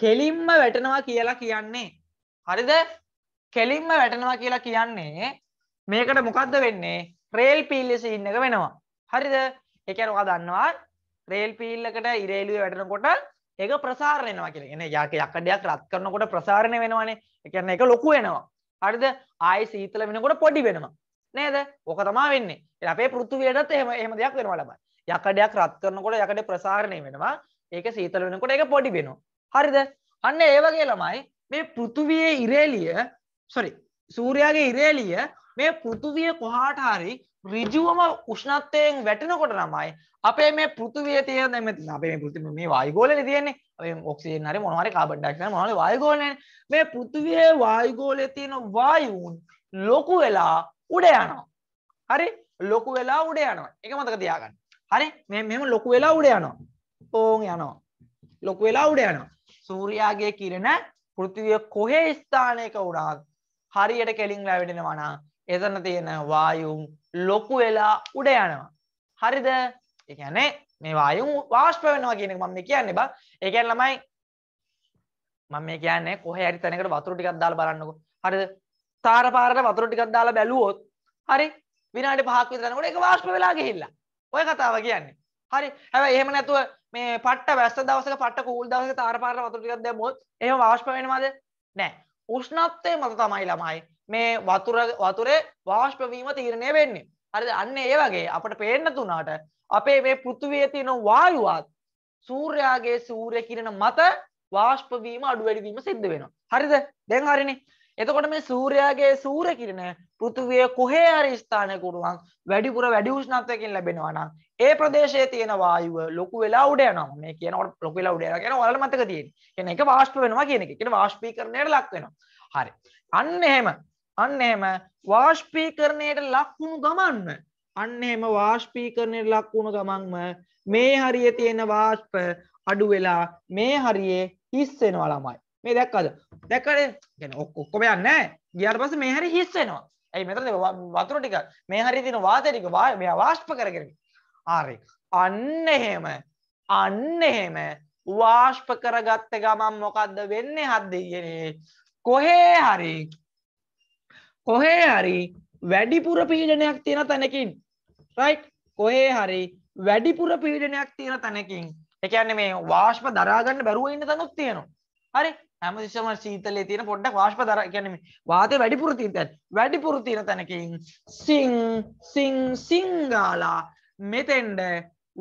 කෙලින්ම වැටෙනවා කියලා කියන්නේ හරිද කෙලින්ම වැටෙනවා කියලා කියන්නේ මේකට මොකද්ද වෙන්නේ රේල් පීල්ල සීන් එක වෙනවා හරිද ඒ කියන්නේ ඔයා දන්නවා රේල් පීල්ලකට ඉරේලිය වැටෙනකොට ඒක ප්‍රසාරණය වෙනවා කියලා. කියන්නේ යාක යකඩයක් රත් කරනකොට ප්‍රසාරණය වෙනවානේ. ඒ කියන්නේ ඒක ලොකු වෙනවා. හරිද? ආයෙ සීතල වෙනකොට පොඩි වෙනවා. නේද? ඕක තමයි වෙන්නේ. ඉතින් අපේ පෘථිවියටත් එහෙම එහෙම දෙයක් වෙනවා ළමයි. යකඩයක් රත් කරනකොට යකඩේ ප්‍රසාරණය වෙනවා. ඒක සීතල වෙනකොට ඒක පොඩි වෙනවා. හරිද? අන්න ඒ වගේ ළමයි මේ පෘථිවියේ ඉරේලිය sorry සූර්යාගේ ඉරේලිය මේ පෘථිවිය කොහාට හරි ඍජුවම උෂ්ණත්වයෙන් වැටෙනකොට තමයි අපේ මේ පෘථිවියේ තියෙන දැන් මෙතන අපේ මේ පෘථිවිය මේ වායු ගෝලනේ තියෙන්නේ. අපේ ඔක්සිජන් හරි මොනවා හරි කාබන් ඩයොක්සයිඩ් මොනවා හරි වායු ගෝලනේ. මේ පෘථිවියේ වායු ගෝලයේ තියෙන වායුන් ලොකු වෙලා උඩ යනවා. හරි? ලොකු වෙලා උඩ යනවා. ඒක මතක තියාගන්න. හරි? මේ මෙහෙම ලොකු වෙලා උඩ යනවා. ඕන් යනවා. ලොකු වෙලා උඩ යනවා. සූර්යාගේ කිරණ පෘථිවිය කොහේ ස්ථානයක වුණත් හරියට කෙලින් රැවටෙනවා නම් එතන තියෙන වායුන් ලොකු වෙලා උඩ යනවා. හරිද? ඒ කියන්නේ මේ වායුව වාෂ්ප වෙනවා කියන එක මම මේ කියන්නේ බා. ඒ කියන්නේ ළමයි මම මේ කියන්නේ කොහේ හරි තැනකට වතුර ටිකක් දාලා බලන්නකෝ. හරිද? තාර පාරට වතුර ටිකක් දාලා බැලුවොත් හරි විනාඩි 5ක් විතර යනකොට ඒක වාෂ්ප වෙලා ගිහිල්ලා. ඔය කතාව කියන්නේ. හරි. හැබැයි එහෙම නැතුව මේ පට්ට වැස්ස දවසක පට්ට කූල් දවසක තාර පාරට වතුර ටිකක් දැම්මොත් එහෙම වාෂ්ප වෙනවද? නැහැ. උෂ්ණත්වය මත තමයි ළමයි මේ වතුර වතුරේ වාෂ්පවීම තීරණය වෙන්නේ. හරිද? අන්න ඒ වගේ අපිට පේන්න තුනාට අපේ මේ පෘථිවියේ තියෙන වායුවත් සූර්යාගේ සූර්ය කිරණ මත වාෂ්ප වීම අඩු වැඩි වීම සිද්ධ වෙනවා. හරිද? දැන් හරිනේ. එතකොට මේ සූර්යාගේ සූර්ය කිරණ පෘථිවිය කොහේ හරි ස්ථානයක උරුවන් වැඩිපුර වැඩි උෂ්ණත්වයකින් ලැබෙනවා නම් ඒ ප්‍රදේශයේ තියෙන වායුව ලොකු වෙලා උඩ යනවා. මේ කියනකොට ලොකු වෙලා උඩ යනවා කියන ඔයාලට මතක තියෙන්නේ. කියන එක වාෂ්ප වෙනවා කියන එක. කියන වාෂ්පීකරණයට ලක් වෙනවා. හරි. අන්න එහෙම අන්න එහෙම වාෂ්පීකරණයට ලක්වුණු ගමන්ම අන්න එහෙම වාෂ්පීකරණයට ලක්වුණු ගමන්ම මේ හරිය තියෙන වාෂ්ප අඩු වෙලා මේ හරියේ හිස්සෙනවා ළමයි. මේ දැක්කද? දැක්කද? يعني ඔක්කොම යන්නේ නැහැ. ගියාට පස්සේ මේ හරිය හිස්සෙනවා. ඇයි මෙතනද වතුර ටික මේ හරිය තියෙන වාතය ටික මෙයා වාෂ්ප කරගෙන. ආරේ. අන්න එහෙම අන්න එහෙම වාෂ්ප කරගත්ත ගමන් මොකද්ද වෙන්නේ හද්ද කියන්නේ කොහේ හරි කොහේ හරි වැඩිපුර පීඩනයක් තියෙන තැනකින් රයිට් කොහේ හරි වැඩිපුර පීඩනයක් තියෙන තැනකින් එකන්න මේ වාශ්ප දරාගන්න බැරුව ඉන්න තනුත් තියෙනවා හරි හැමතිස්සම සීතලේ තියෙන පොඩ්ඩක් වාශ්ප දර එකැනම වාතය වැඩිපුර තිීත වැඩිපුර තියෙන තැනකින් සිං සිං සිංගාලා මෙතෙන්ඩ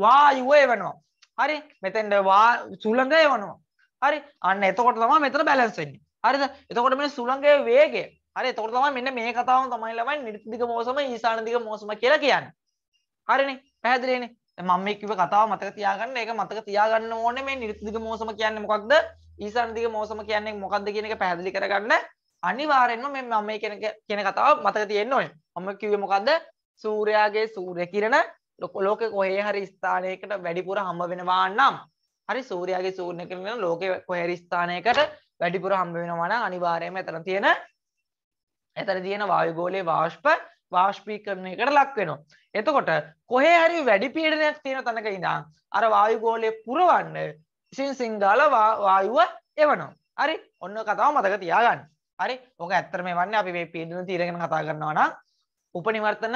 වායුවය වෙනවා හරි මෙතෙන්ඩ වා සුළඟය වනවා හරි අන්න එතකොට තමා මෙතර බැලන්සෙන්නේ හරිද එතකොට මේ සුළඟය වේගේ හරි එතකොට තමයි මෙන්න මේ කතාව තමයි ළමයි නිර්දිග මෝසම ඊසාන දිග මෝසම කියලා කියන්නේ. හරිනේ පැහැදිලිනේ. දැන් මම මේ කිව්ව කතාව මතක තියාගන්න. ඒක මතක තියාගන්න ඕනේ මේ නිර්දිග මෝසම කියන්නේ මොකක්ද? ඊසාන දිග මෝසම කියන්නේ මොකක්ද කියන එක පැහැදිලි කරගන්න අනිවාර්යෙන්ම මේ මම මේ කියන කියන කතාව මතක තියෙන්න ඕනේ. මම කිව්වේ මොකද්ද? සූර්යාගේ සූර්ය කිරණ ලෝකෙ කොහේ හරි ස්ථානයකට වැඩිපුර හම්බ වෙනවා නම් හරි සූර්යාගේ සූර්ය කිරණ ලෝකෙ කොහේ හරි ස්ථානයකට වැඩිපුර හම්බ වෙනවා නම් අනිවාර්යයෙන්ම එතන තියෙන ඇතර තියෙන වායුගෝලේ වාශ්ප වාශ්පීකරණයකට ලක් වෙනවා. එතකොට කොහේ හරි වැඩි පීඩනයක් තියෙන තැනක ඉඳන් අර වායුගෝලය පුරවන්න සින් සිංගාල වායුව එවනවා. හරි ඔන්න කතාව මතක තියාගන්න. හරි ඕක ඇත්තට මේ වන්නේ අපි මේ පීඩන තීරගෙන කතා කරනවා නම් උපනිවර්තන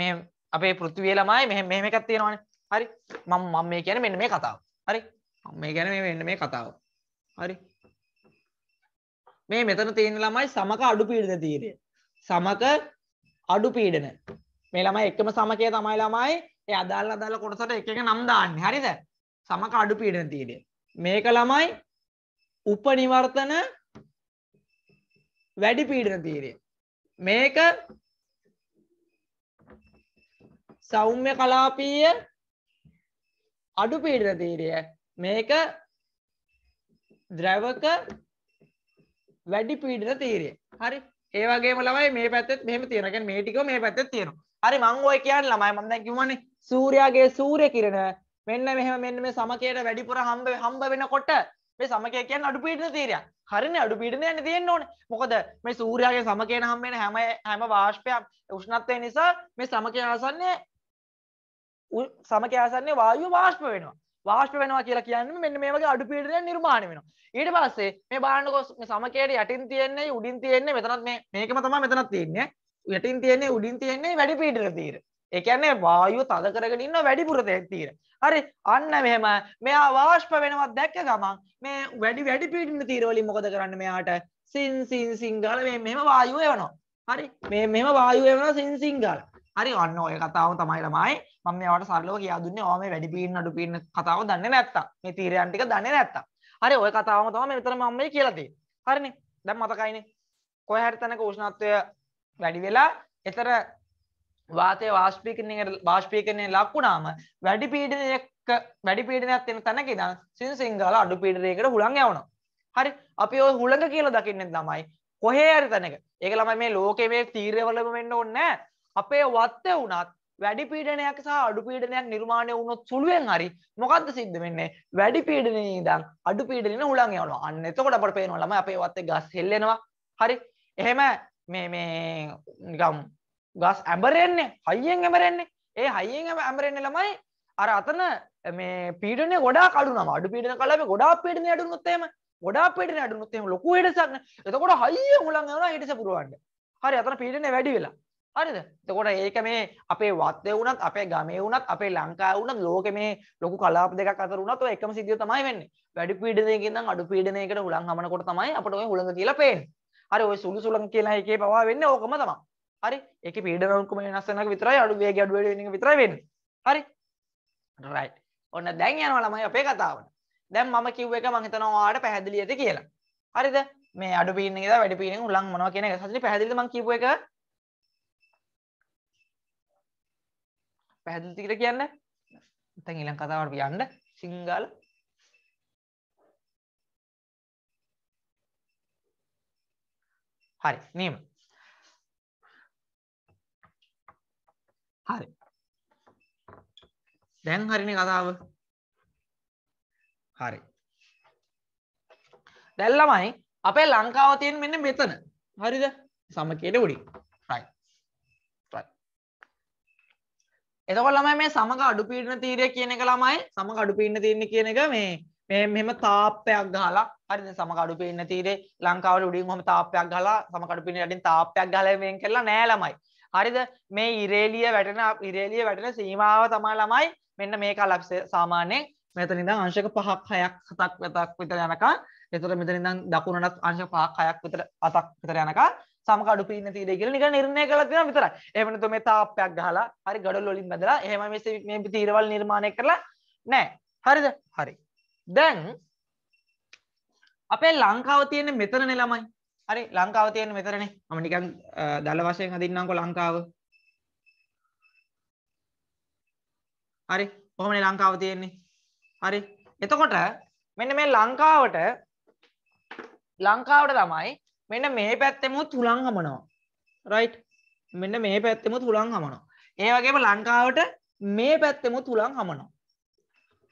මේ අපේ පෘථිවිය ළමයි මෙහෙම මෙහෙම එකක් තියෙනවානේ. හරි මම මම මේ කියන්නේ මෙන්න මේ කතාව. හරි මම මේ කියන්නේ මෙන්න මේ කතාව. හරි මේ මෙතන තියෙන ළමයි සමක අඩු පීඩන තීරය. සමක අඩු පීඩන. මේ ළමයි එකම සමකයේ තමයි ළමයි ඒ අදාළ අදාළ කොටසට එක එක නම් දාන්නේ. හරිද? සමක අඩු පීඩන තීරය. මේක ළමයි උපනිවර්තන වැඩි පීඩන තීරය. මේක සෞම්‍ය කලාපීය අඩු පීඩන තීරය. මේක ද්‍රවක වැඩි පීඩන තීරය. හරි. ඒ වගේම ළමයි මේ පැත්තෙත් මෙහෙම තියෙනවා. කියන්නේ මේ ටිකම මේ පැත්තෙත් තියෙනවා. හරි මං ඔය කියන්නේ ළමයි මම දැන් කිව්වනේ සූර්යාගේ සූර්ය කිරණ මෙන්න මෙහෙම මෙන්න මේ සමකයට වැඩිපුර හම්බ හම්බ වෙනකොට මේ සමකය කියන්නේ අඩු පීඩන තීරයක්. හරිනේ අඩු පීඩනයන්නේ තියෙන්න ඕනේ. මොකද මේ සූර්යාගේ සමකයට හම්බ වෙන හැම හැම වාෂ්පයක් උෂ්ණත්වය නිසා මේ සමකය ආසන්නේ සමකය ආසන්නේ වායුව වාෂ්ප වෙනවා. වාෂ්ප වෙනවා කියලා කියන්නේ මෙන්න මේ වගේ අඩු පීඩනයක් නිර්මාණය වෙනවා. ඊට පස්සේ මේ බලන්නකෝ මේ සමකයට යටින් තියෙන්නේ උඩින් තියෙන්නේ මෙතනත් මේ මේකම තමයි මෙතනත් තියෙන්නේ. යටින් තියෙන්නේ උඩින් තියෙන්නේ වැඩි පීඩන තීර. ඒ කියන්නේ වායුව තද කරගෙන ඉන්න වැඩිපුර තීර. හරි අන්න මෙහෙම මෙයා වාෂ්ප වෙනවා දැක්ක ගමන් මේ වැඩි වැඩි පීඩන තීර වලින් මොකද කරන්නේ මෙයාට සින් සින් සින් ගාලා මේ මෙහෙම වායුව එවනවා. හරි මේ මෙහෙම වායුව එවනවා සින් සින් ගාලා. හරි ඔන්න ඔය කතාව තමයි ළමයි මම මේවට සරලව කියා දුන්නේ ඔයා මේ වැඩි පීන්න අඩු පීන්න කතාව දන්නේ නැත්තම් මේ තීරයන් ටික දන්නේ නැත්තම් හරි ඔය කතාවම තමයි මෙතන මම මේ කියලා තියෙන්නේ හරිනේ දැන් මතකයිනේ කොහේ හරි තැනක උෂ්ණත්වය වැඩි වෙලා එතර වාතය වාෂ්පීකරණය වාෂ්පීකරණය ලක් වුණාම වැඩි පීඩනයක් වැඩි පීඩනයක් එන තැනක ඉඳන් සින්සිංගාල අඩු පීඩනයකට හුලං යවනවා හරි අපි ඔය හුළඟ කියලා දකින්නේ ළමයි කොහේ හරි තැනක ඒක ළමයි මේ ලෝකේ මේ තීරය වලම වෙන්න ඕනේ නැහැ අපේ වත්තේ වුණත් වැඩි පීඩනයක් සහ අඩු පීඩනයක් නිර්මාණය වුණොත් සුළුවෙන් හරි මොකද්ද සිද්ධ වෙන්නේ වැඩි පීඩනයේ ඉඳන් අඩු පීඩනෙට උලන් යනවා අන්න එතකොට අපට පේනවා ළමයි අපේ වත්තේ ගස් හෙල්ලෙනවා හරි එහෙම මේ මේ නිකම් ගස් ඇඹරෙන්නේ හයියෙන් ඇඹරෙන්නේ ඒ හයියෙන් ඇඹරෙන්නේ ළමයි අර අතන මේ පීඩනය ගොඩාක් අඩු වෙනවා අඩු පීඩන කළාම ගොඩාක් පීඩනය අඩු වුණොත් එහෙම ගොඩාක් පීඩනය අඩු වුණොත් එහෙම ලොකු වෙනසක් නේ එතකොට හයියෙන් උලන් යනවා ඊටසේ පුරවන්න හරි අතන පීඩනය වැඩි වෙලා හරිද? එතකොට ඒක මේ අපේ වත්තේ වුණත්, අපේ ගමේ වුණත්, අපේ ලංකාවේ වුණත් ලෝකෙ මේ ලොකු කලාප දෙකක් අතර වුණත් ඔය එකම සිද්ධිය තමයි වෙන්නේ. වැඩි පීඩනයකින් නම් අඩු පීඩනයකට හුලං හමනකොට තමයි අපිට ඔය හුලඟ කියලා පේන්නේ. හරි ඔය සුළු සුළඟ කියලා එකේ පවා වෙන්නේ ඕකම තමයි. හරි? ඒකේ පීඩන උන්කම වෙනස් වෙන එක විතරයි අඩු වේගය අඩු වෙන එක විතරයි වෙන්නේ. හරි? right. ඔන්න දැන් යනවා ළමයි අපේ කතාවට. දැන් මම කිව්ව එක මම හිතනවා ඔයාලට පැහැදිලි ඇති කියලා. හරිද? මේ අඩු පීඩන එකද වැඩි පීඩන එක හුලං මොනවා කියන එක සත්‍යනේ පැහැදිලිද මම කිව්ව එක? පැහැදිලිතිකට කියන්න තැන් ඉලං කතාවට යන්න සිංහල හරි නීම හරි දැන් හරින කතාව හරි දැල්ලමයි අපේ ලංකාව තියෙන් මෙන්න මෙතන හරිද සමකයට උඩින් එතකොට ළමයි මේ සමග අඩු පීඩන තීරය කියන එක ළමයි සමග අඩු පීඩන තීරණ කියන එක මේ මේ මෙහෙම තාප්පයක් ගහලා හරිද සමග අඩු පීඩන තීරේ ලංකාවට උඩින් ඔහම තාප්පයක් ගහලා සමග අඩු පීඩන යටින් තාප්පයක් ගහලා වෙන් කරලා නෑ ළමයි. හරිද මේ ඉරේලිය වැටෙන ඉරේලිය වැටෙන සීමාව තමයි ළමයි මෙන්න මේක ලක්ෂ සාමාන්‍යයෙන් මෙතන ඉඳන් අංශක 5ක් 6ක් 7ක් 8ක් විතර යනකම් එතකොට මෙතන ඉඳන් දකුණටත් අංශක 5ක් 6ක් විතර 8ක් විතර යනකම් සමක අඩු පින්න තීරය කියලා නිකන් නිර්ණය කරලා තියෙනවා විතරයි. එහෙම නැත්නම් මේ තාප්පයක් ගහලා හරි ගඩොල් වලින් බඳලා එහෙම මේ මේ තීරවල නිර්මාණය කරලා නැහැ. හරිද? හරි. දැන් අපේ ලංකාව තියෙන්නේ මෙතනනේ ළමයි. හරි ලංකාව තියෙන්නේ මෙතනනේ. මම නිකන් දල වශයෙන් හදින්නම්කෝ ලංකාව. හරි. කොහොමනේ ලංකාව තියෙන්නේ? හරි. එතකොට මෙන්න මේ ලංකාවට ලංකාවට තමයි මෙන්න මේ පැත්තෙමුත් හුලං හමනවා රයිට් මෙන්න මේ පැත්තෙමුත් හුලං හමනවා ඒ වගේම ලංකාවට මේ පැත්තෙමුත් හුලං හමනවා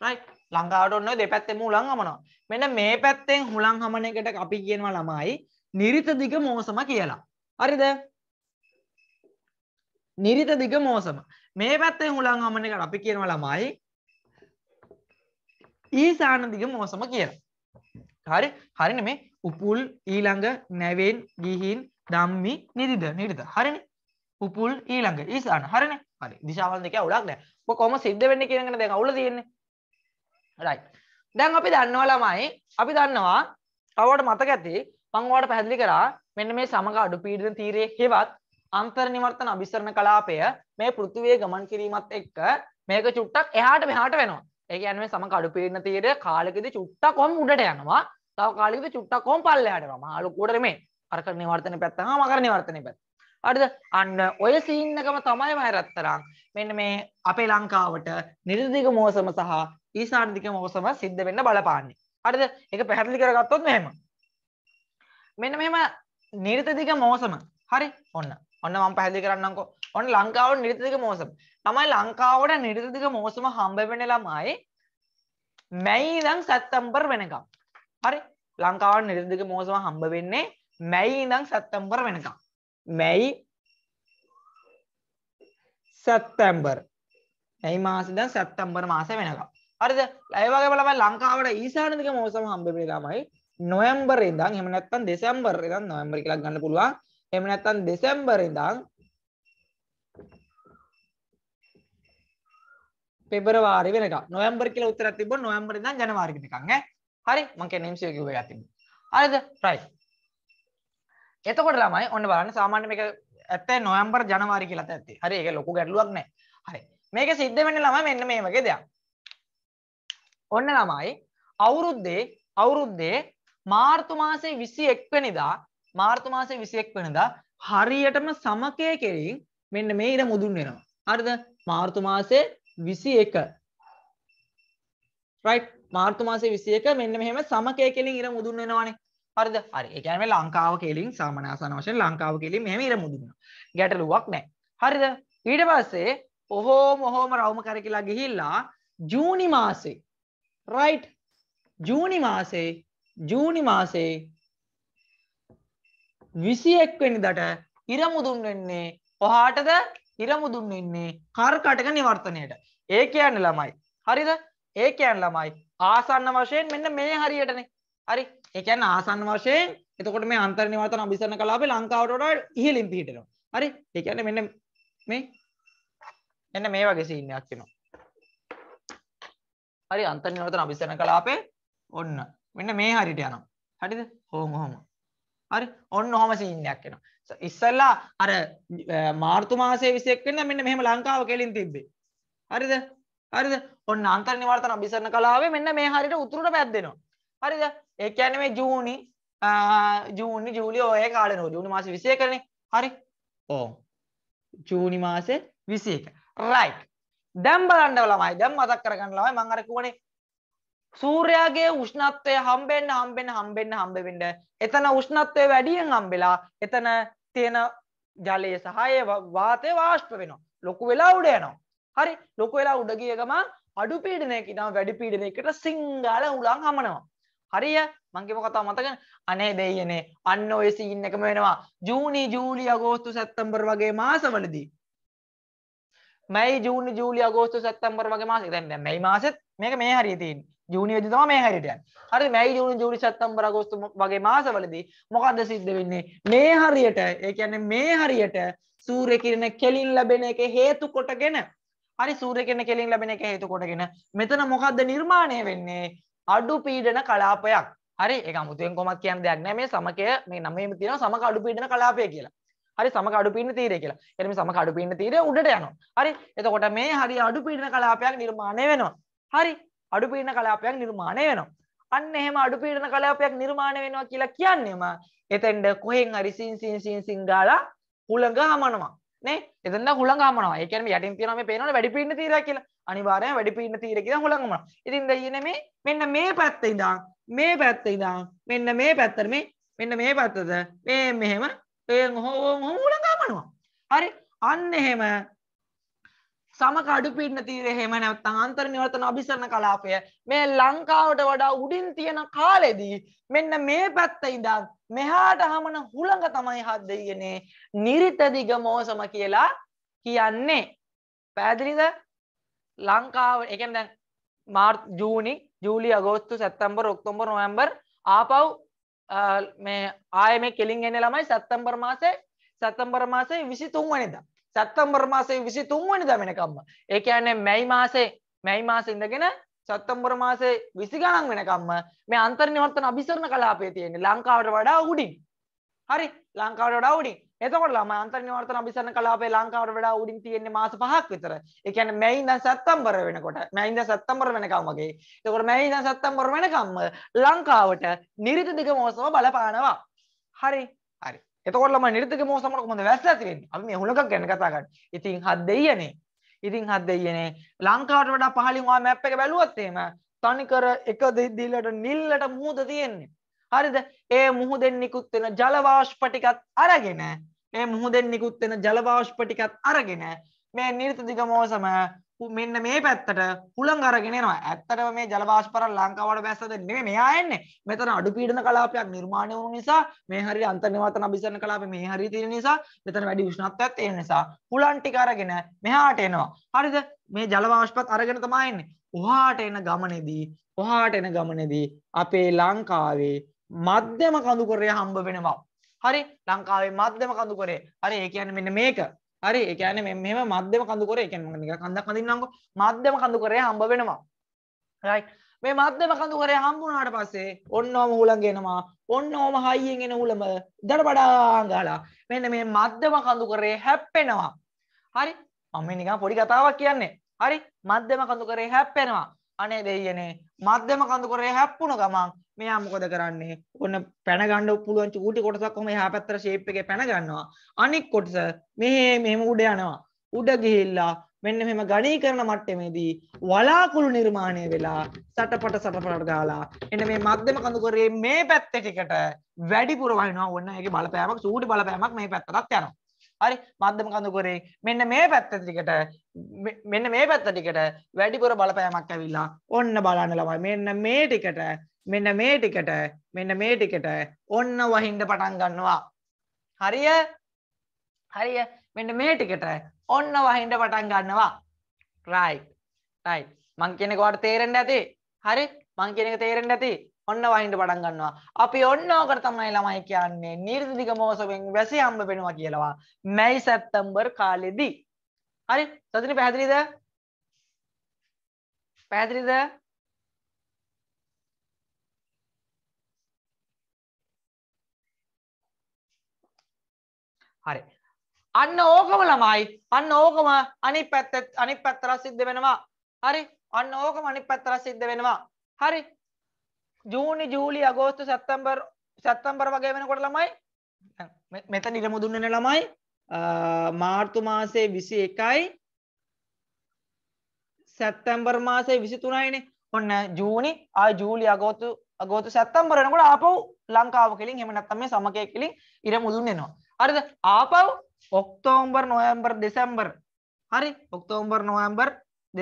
රයිට් ලංකාවට ඔන්න දෙපැත්තෙම හුලං හමනවා මෙන්න මේ පැත්තෙන් හුලං හමන එකට අපි කියනවා ළමයි නිරිත දිග මෝසම කියලා හරිද නිරිත දිග මෝසම මේ පැත්තෙන් හුලං හමන එකට අපි කියනවා ළමයි ඊසාන දිග මෝසම කියලා හරි හරින මේ උපුල් ඊළඟ නැවෙන් ගිහින් දම්මි නිරිද නිරිද හරිනි උපුල් ඊළඟ ඊසාන හරින හරි දිශාවන් දෙක අවුලක් නෑ කොහොම සිද්ධ වෙන්නේ කියන එක දැන් අවුල තියෙන්නේ රයිට් දැන් අපි දන්නවා ළමයි අපි දන්නවා අවවට මතක ඇති මම ඔයාලට පැහැදිලි කරා මෙන්න මේ සමග අඩුපීඩන තීරයේ හේවත් අන්තර් නිවර්තන අභිසරණ කලාපය මේ පෘථිවියේ ගමන් කිරීමත් එක්ක මේක චුට්ටක් එහාට මෙහාට වෙනවා ඒ කියන්නේ මේ සමග අඩුපීඩන තීරය කාලෙකදී චුට්ටක් කොහොම උඩට යනවා තාවකාලිකව චුට්ටක් කොහොම පල්ලෙහාට යනවා. මහලු කුඩරේ මේ අරකරණේ වර්තනේ පැත්ත හා මකරණේ වර්තනේ පැත්ත. හරිද? අන්න ඔය සීන් එකම තමයි මම රත්තරන් මෙන්න මේ අපේ ලංකාවට නිර්දිග මෝසම සහ ඊසාන දිග මෝසම සිද්ධ වෙන්න බලපාන්නේ. හරිද? ඒක පැහැදිලි කරගත්තොත් මෙහෙම. මෙන්න මෙහෙම නිර්දිග මෝසම. හරි. ඔන්න. ඔන්න මම පැහැදිලි කරන්නම්කෝ. ඔන්න ලංකාවට නිර්දිග මෝසම. තමයි ලංකාවට නිර්දිග මෝසම හම්බ වෙන ළමයි මැයි ඉඳන් සැප්තැම්බර් වෙනකම්. හරි ලංකාවට නිරදික මෝසම හම්බ වෙන්නේ මැයි ඉඳං සැත්තම්බර් වෙනකම් මැයි සැත්තැම්බර් ඇයි මාසිදන් සැත්තම්බර් මාස වෙනකම් හරිද ඇයවගේ බලමයි ලංකාවට ඊසානදික මෝසම හම්බ වෙනකමයි නොයම්බර් ඉඳං එහෙම නැත්නම් දෙසැම්බර් ඉඳන් නොයම්බර් කියලා ගන්න පුළුවන් එහෙම නැත්නම් දෙසැම්බර් ඉඳන් පෙබරවාරි වෙනක නොයම්බර් කියලා උත්තරයක් තිබ්බොත් නොයම්බර් ඉඳන් ජනවාරි වෙනකන් ඈ හරි මං කියන්නේ MCU කිව්ව එකක් තිබුණා හරිද right එතකොට ළමයි ඔන්න බලන්න සාමාන්‍ය මේක ඇත්තේ නොවැම්බර් ජනවාරි කියලා ඇත්තේ හරි ඒක ලොකු ගැටලුවක් නෑ හරි මේක සිද්ධ වෙන්නේ ළමයි මෙන්න මේ වගේ දෙයක් ඔන්න ළමයි අවුරුද්දේ අවුරුද්දේ මාර්තු මාසේ 21 වෙනිදා මාර්තු මාසේ 21 වෙනිදා හරියටම සමකය කෙරින් මෙන්න මේ ඉර මුදුන් වෙනවා හරිද මාර්තු මාසේ 21 right මාර්තු මාසේ 21 මෙන්න මෙහෙම සමකය කෙලින් ඉර මුදුන් වෙනවානේ. හරිද? හරි. ඒ කියන්නේ ලංකාව කෙලින් සාමාන්‍ය ආසන වශයෙන් ලංකාව කෙලින් මෙහෙම ඉර මුදුන් වෙනවා. ගැටලුවක් නැහැ. හරිද? ඊට පස්සේ ඔහොම ඔහොම රවුම කර කියලා ගිහිල්ලා ජූනි මාසේ right ජූනි මාසේ ජූනි මාසේ 21 වෙනිදාට ඉර මුදුන් වෙන්නේ කොහාටද ඉර මුදුන් වෙන්නේ කර්කටක නිවර්තනයට. ඒ කියන්නේ ළමයි. හරිද? ඒ කියන්නේ ළමයි ආසන්න වශයෙන් මෙන්න මේ හරියටනේ. හරි. ඒ කියන්නේ ආසන්න වශයෙන් එතකොට මේ අන්තර් නිවාතන අභිසරණ කලාපේ ලංකාවට වඩා ඉහළින් පිහිටෙනවා. හරි. ඒ කියන්නේ මෙන්න මේ මෙන්න මේ වගේ සීන් එකක් එනවා. හරි අන්තර් නිවාතන අභිසරණ කලාපේ ඔන්න මෙන්න මේ හරියට යනවා. හරිද? ඕම ඕම. හරි. ඔන්න ඔහම සීන් එකක් එනවා. ඉස්සල්ලා අර මාර්තු මාසයේ 21 වෙනිදා මෙන්න මෙහෙම ලංකාව කෙලින් තිබ්බේ. හරිද? හරිද ඔන්න අන්තර් නිවර්තන අභිසරණ කලාවේ මෙන්න මේ හරියට උතුරට පැද්දෙනවා. හරිද? ඒ කියන්නේ මේ ජූනි ජූනි ජූලි ඔය කාලේ නෝ ජූනි මාසේ 21 කනේ. හරි. ඕ. ජූනි මාසේ 21. රයිට්. දැන් බලන්න ළමයි දැන් මතක් කරගන්න ළමයි මම අර කිව්වනේ සූර්යාගේ උෂ්ණත්වය හම්බෙන්න හම්බෙන්න හම්බෙන්න හම්බෙන්න එතන උෂ්ණත්වය වැඩියෙන් හම්බෙලා එතන තියෙන ජලය සහ ඒ වාතය වාෂ්ප වෙනවා. ලොකු වෙලා උඩ යනවා. හරි ලොකු වෙලා උඩ ගිය ගමන් අඩු පීඩනයක ඉඳන් වැඩි පීඩනයකට සිංහල උලන් හමනවා. හරිය මංගේම කතාව මතකද? අනේ දෙයියනේ අන්න ඔය සීන් එකම වෙනවා. ජූනි ජූලි අගෝස්තු සැප්තැම්බර් වගේ මාසවලදී. මැයි ජූනි ජූලි අගෝස්තු සැප්තැම්බර් වගේ මාසෙ දැන් දැන් මැයි මාසෙත් මේක මේ හරිය තියෙන්නේ. ජූනි වෙදි තමයි මේ හරියට යන්නේ. හරි මැයි ජූනි ජූලි සැප්තැම්බර් අගෝස්තු වගේ මාසවලදී මොකද්ද සිද්ධ වෙන්නේ? මේ හරියට ඒ කියන්නේ මේ හරියට සූර්ය කිරණ කෙලින් ලැබෙන එක හේතු කොටගෙන හරි සූර්ය කියන කෙලින් ලැබෙන එක හේතු කොටගෙන මෙතන මොකද්ද නිර්මාණය වෙන්නේ අඩු පීඩන කලාපයක් හරි ඒක අමුතුවෙන් කොහොමද කියන දෙයක් නෑ මේ සමකය මේ නමේම තියෙනවා සමක අඩු පීඩන කලාපය කියලා හරි සමක අඩු පීඩන තීරය කියලා එතන මේ සමක අඩු පීඩන තීරය උඩට යනවා හරි එතකොට මේ හරි අඩු පීඩන කලාපයක් නිර්මාණය වෙනවා හරි අඩු පීඩන කලාපයක් නිර්මාණය වෙනවා අන්න එහෙම අඩු පීඩන කලාපයක් නිර්මාණය වෙනවා කියලා කියන්නේම එතෙන්ද කොහෙන් හරි සින් සින් සින් සින් ගාලා හුළඟ හමනවා නේ එතන හුළඟමනවා ඒ කියන්නේ යටින් තියෙනවා මේ පේනවනේ වැඩි පීඩන තීරයක් කියලා අනිවාර්යයෙන් වැඩි පීඩන තීරය කියලා හුළඟමනවා ඉතින් දෙයියනේ මේ මෙන්න මේ පැත්ත ඉඳන් මේ පැත්ත ඉඳන් මෙන්න මේ පැත්තට මේ මෙන්න මේ පැත්තට මේ මෙහෙම මේ හොහොම හුළඟමනවා හරි අන්න එහෙම සමකඩු පින්න තීරය හෙම නැත්තං අන්තර් නිවර්තන අභිසරණ කලාපය මේ ලංකාවට වඩා උඩින් තියෙන කාලෙදී මෙන්න මේ පැත්ත ඉඳන් මෙහාට හමන හුළඟ තමයි හදදයනේ නිරිතදිග මෝසම කියලා කියන්නේ පැදිලිද ලංකාව එකෙන් දැන් මාර් ජූනි ජූලි අගෝස්තු සැත්තම්බර් ඔක්තොම්බර් නොවම්බර් ආපව් මේ ආය මේ කෙලින් එන්න ළමයි සැත්තම්බර් මාසේ සැත්තම්බර මාසේ විසි තුන්වනිදා සැත්තම්බර් මාසේ විසි තුන්වනිද වෙනකම්ම ඒ කියන්නේ මැයි මාසේ මැයි මාස ඉඳගෙන සැත්තම්බර මාසේ විසි ගණන් වෙනකම්ම මේ අන්තර්නිවර්තන අභිසරණ කලාපේ තියෙන්නේ ලංකාවට වඩා උඩින් හරි ලංකාවට වඩා උඩින් එතකොට ළමයි අන්තර්නිවර්තන අභිසරණ කලාපේ ලංකාවට වඩා උඩින් තියෙන්නේ මාස පහක් විතර. ඒ කියන්නේ මැයි ඉඳන් සැප්තැම්බර් වෙනකොට මැයි ඉඳන් සැප්තැම්බර් වෙනකම් වගේ. එතකොට මැයි ඉඳන් සැප්තැම්බර් වෙනකම්ම ලංකාවට නිරිත දිග මෝසම බලපානවා. හරි. හරි. එතකොට ළමයි නිර්ධික මෝසමකට කොහොමද වැස්සලා තියෙන්නේ? අපි මේ හුලකක් ගැන කතා කරන්නේ. ඉතින් හත් දෙයියනේ. ඉතින් හත් දෙයියනේ. ලංකාවට වඩා පහලින් ඔය මැප් එක බැලුවොත් එහෙම තනිකර එක දිලට නිල්ලට මුහුද තියෙන්නේ. හරිද? ඒ මුහුදෙන් නිකුත් වෙන ජල වාෂ්ප ටිකත් අරගෙන ඒ මුහුදෙන් නිකුත් වෙන ජල වාෂ්ප ටිකත් අරගෙන මේ නිර්ධික මෝසම මෙන්න මේ පැත්තට හුළං අරගෙන එනවා. ඇත්තටම මේ ජලවාෂ්ප පරල් ලංකාවට බැස්සද නෙමෙයි මෙහා එන්නේ. මෙතන අඩු පීඩන කලාපයක් නිර්මාණය වුණු නිසා මේ හරිය අන්තර්නිවාතන අභිසරණ කලාපේ මේ හරිය තියෙන නිසා මෙතන වැඩි උෂ්ණත්වයක් තියෙන නිසා හුළං ටික අරගෙන මෙහාට එනවා. හරිද? මේ ජලවාෂ්පත් අරගෙන තමයි එන්නේ. ඔහාට එන ගමනේදී ඔහාට එන ගමනේදී අපේ ලංකාවේ මධ්‍යම කඳුකරය හම්බ වෙනවා. හරි ලංකාවේ මධ්‍යම කඳුකරේ. හරි ඒ කියන්නේ මෙන්න මේක. හරි එකන මෙම මධ්‍යම කඳුකර එක කඳක් කඳන්නක මධ්‍යම කඳුකරය හම්බ වෙනවා රයි මේ මධ්‍යම කඳුකරය හම්බුණට පස්සේ ඔන්න ඕම හුළගෙනවා ඔන්න ඕම හයිියෙන් එන හුළම දර පඩාගාලා මෙන්න මේ මධ්‍යම කඳුකරේ හැප්පෙනවා හරි අම නිකම් පොඩි කතාවක් කියන්නේ හරි මධ්‍යම කඳුකරේ හැප්පෙනවා අනේ දෙයනේ මධ්‍යම කඳුකරේ හැප්පුණ ගමන් මෙයා මොකද කරන්නේ ඔන්න පැනගන්න පුළුවන් චූටි කොටසක් කොහම එහා පැත්තට ෂේප් එකේ පැන ගන්නවා අනික් කොටස මෙහෙ මෙහෙම උඩ යනවා උඩ ගිහිල්ලා මෙන්න මෙහෙම ගණී කරන මට්ටමේදී වලාකුළු නිර්මාණය වෙලා සටපට සටපට ගාලා එන්න මේ මධ්‍යම කඳුකරේ මේ පැත්තේ ටිකට වැඩිපුර වහිනවා ඔන්න ඒකේ බලපෑමක් චූටි බලපෑමක් මේ පැත්තටත් යනවා හරි මධ්‍යම කඳුකරේ මෙන්න මේ පැත්ත ටිකට මෙන්න මේ පැත්ත ටිකට වැඩිපුර බලපෑමක් ඇවිල්ලා ඔන්න බලන්න ළමයි මෙන්න මේ ටිකට මෙන්න මේ ටිකට මෙන්න මේ ටිකට ඔන්න වහින්න පටන් ගන්නවා හරිය හරිය මෙන්න මේ ටිකට ඔන්න වහින්න පටන් ගන්නවා රයිට් රයිට් මං කියන කොට තේරෙන්න ඇති හරි මං කියන එක තේරෙන්න ඇති ඔන්න වහින්න පටන් ගන්නවා. අපි ඔන්න ඕකට තමයි ළමයි කියන්නේ නිර්දිග මෝසමෙන් වැසි හම්බ වෙනවා කියලා. මැයි සැප්තැම්බර් කාලෙදී. හරි? සතිනේ පැහැදිලිද? පැහැදිලිද? හරි. අන්න ඕකම ළමයි අන්න ඕකම අනිත් පැත්තත් අනිත් පැත්තට සිද්ධ වෙනවා. හරි? අන්න ඕකම අනිත් පැත්තට සිද්ධ වෙනවා. හරි? ජූනි ජූලි අගෝස්තු සැත්තම්බර් සැත්තම්බර වගේ වෙනකොට ළමයි මෙතන ඉරමුදුන්නන ළමයි මාර්තු මාසේ විසි එකයි සැත්තැම්බර් මාසේ විසි තුනයිනේ ඔන්න ජූනි ආ ජූලි අගෝතු අගෝතු සැත්තම්බරනකොට ආපව් ලංකාව කෙලින් හෙමනත්තම මේ සමකය කෙලින් ඉර මුදුන්නෙනවා. අරිද ආපව් ඔක්තෝම්බර් නොයම්බර් දෙසම්බර් හරි ඔක්තෝම්බර් නොයම්බර්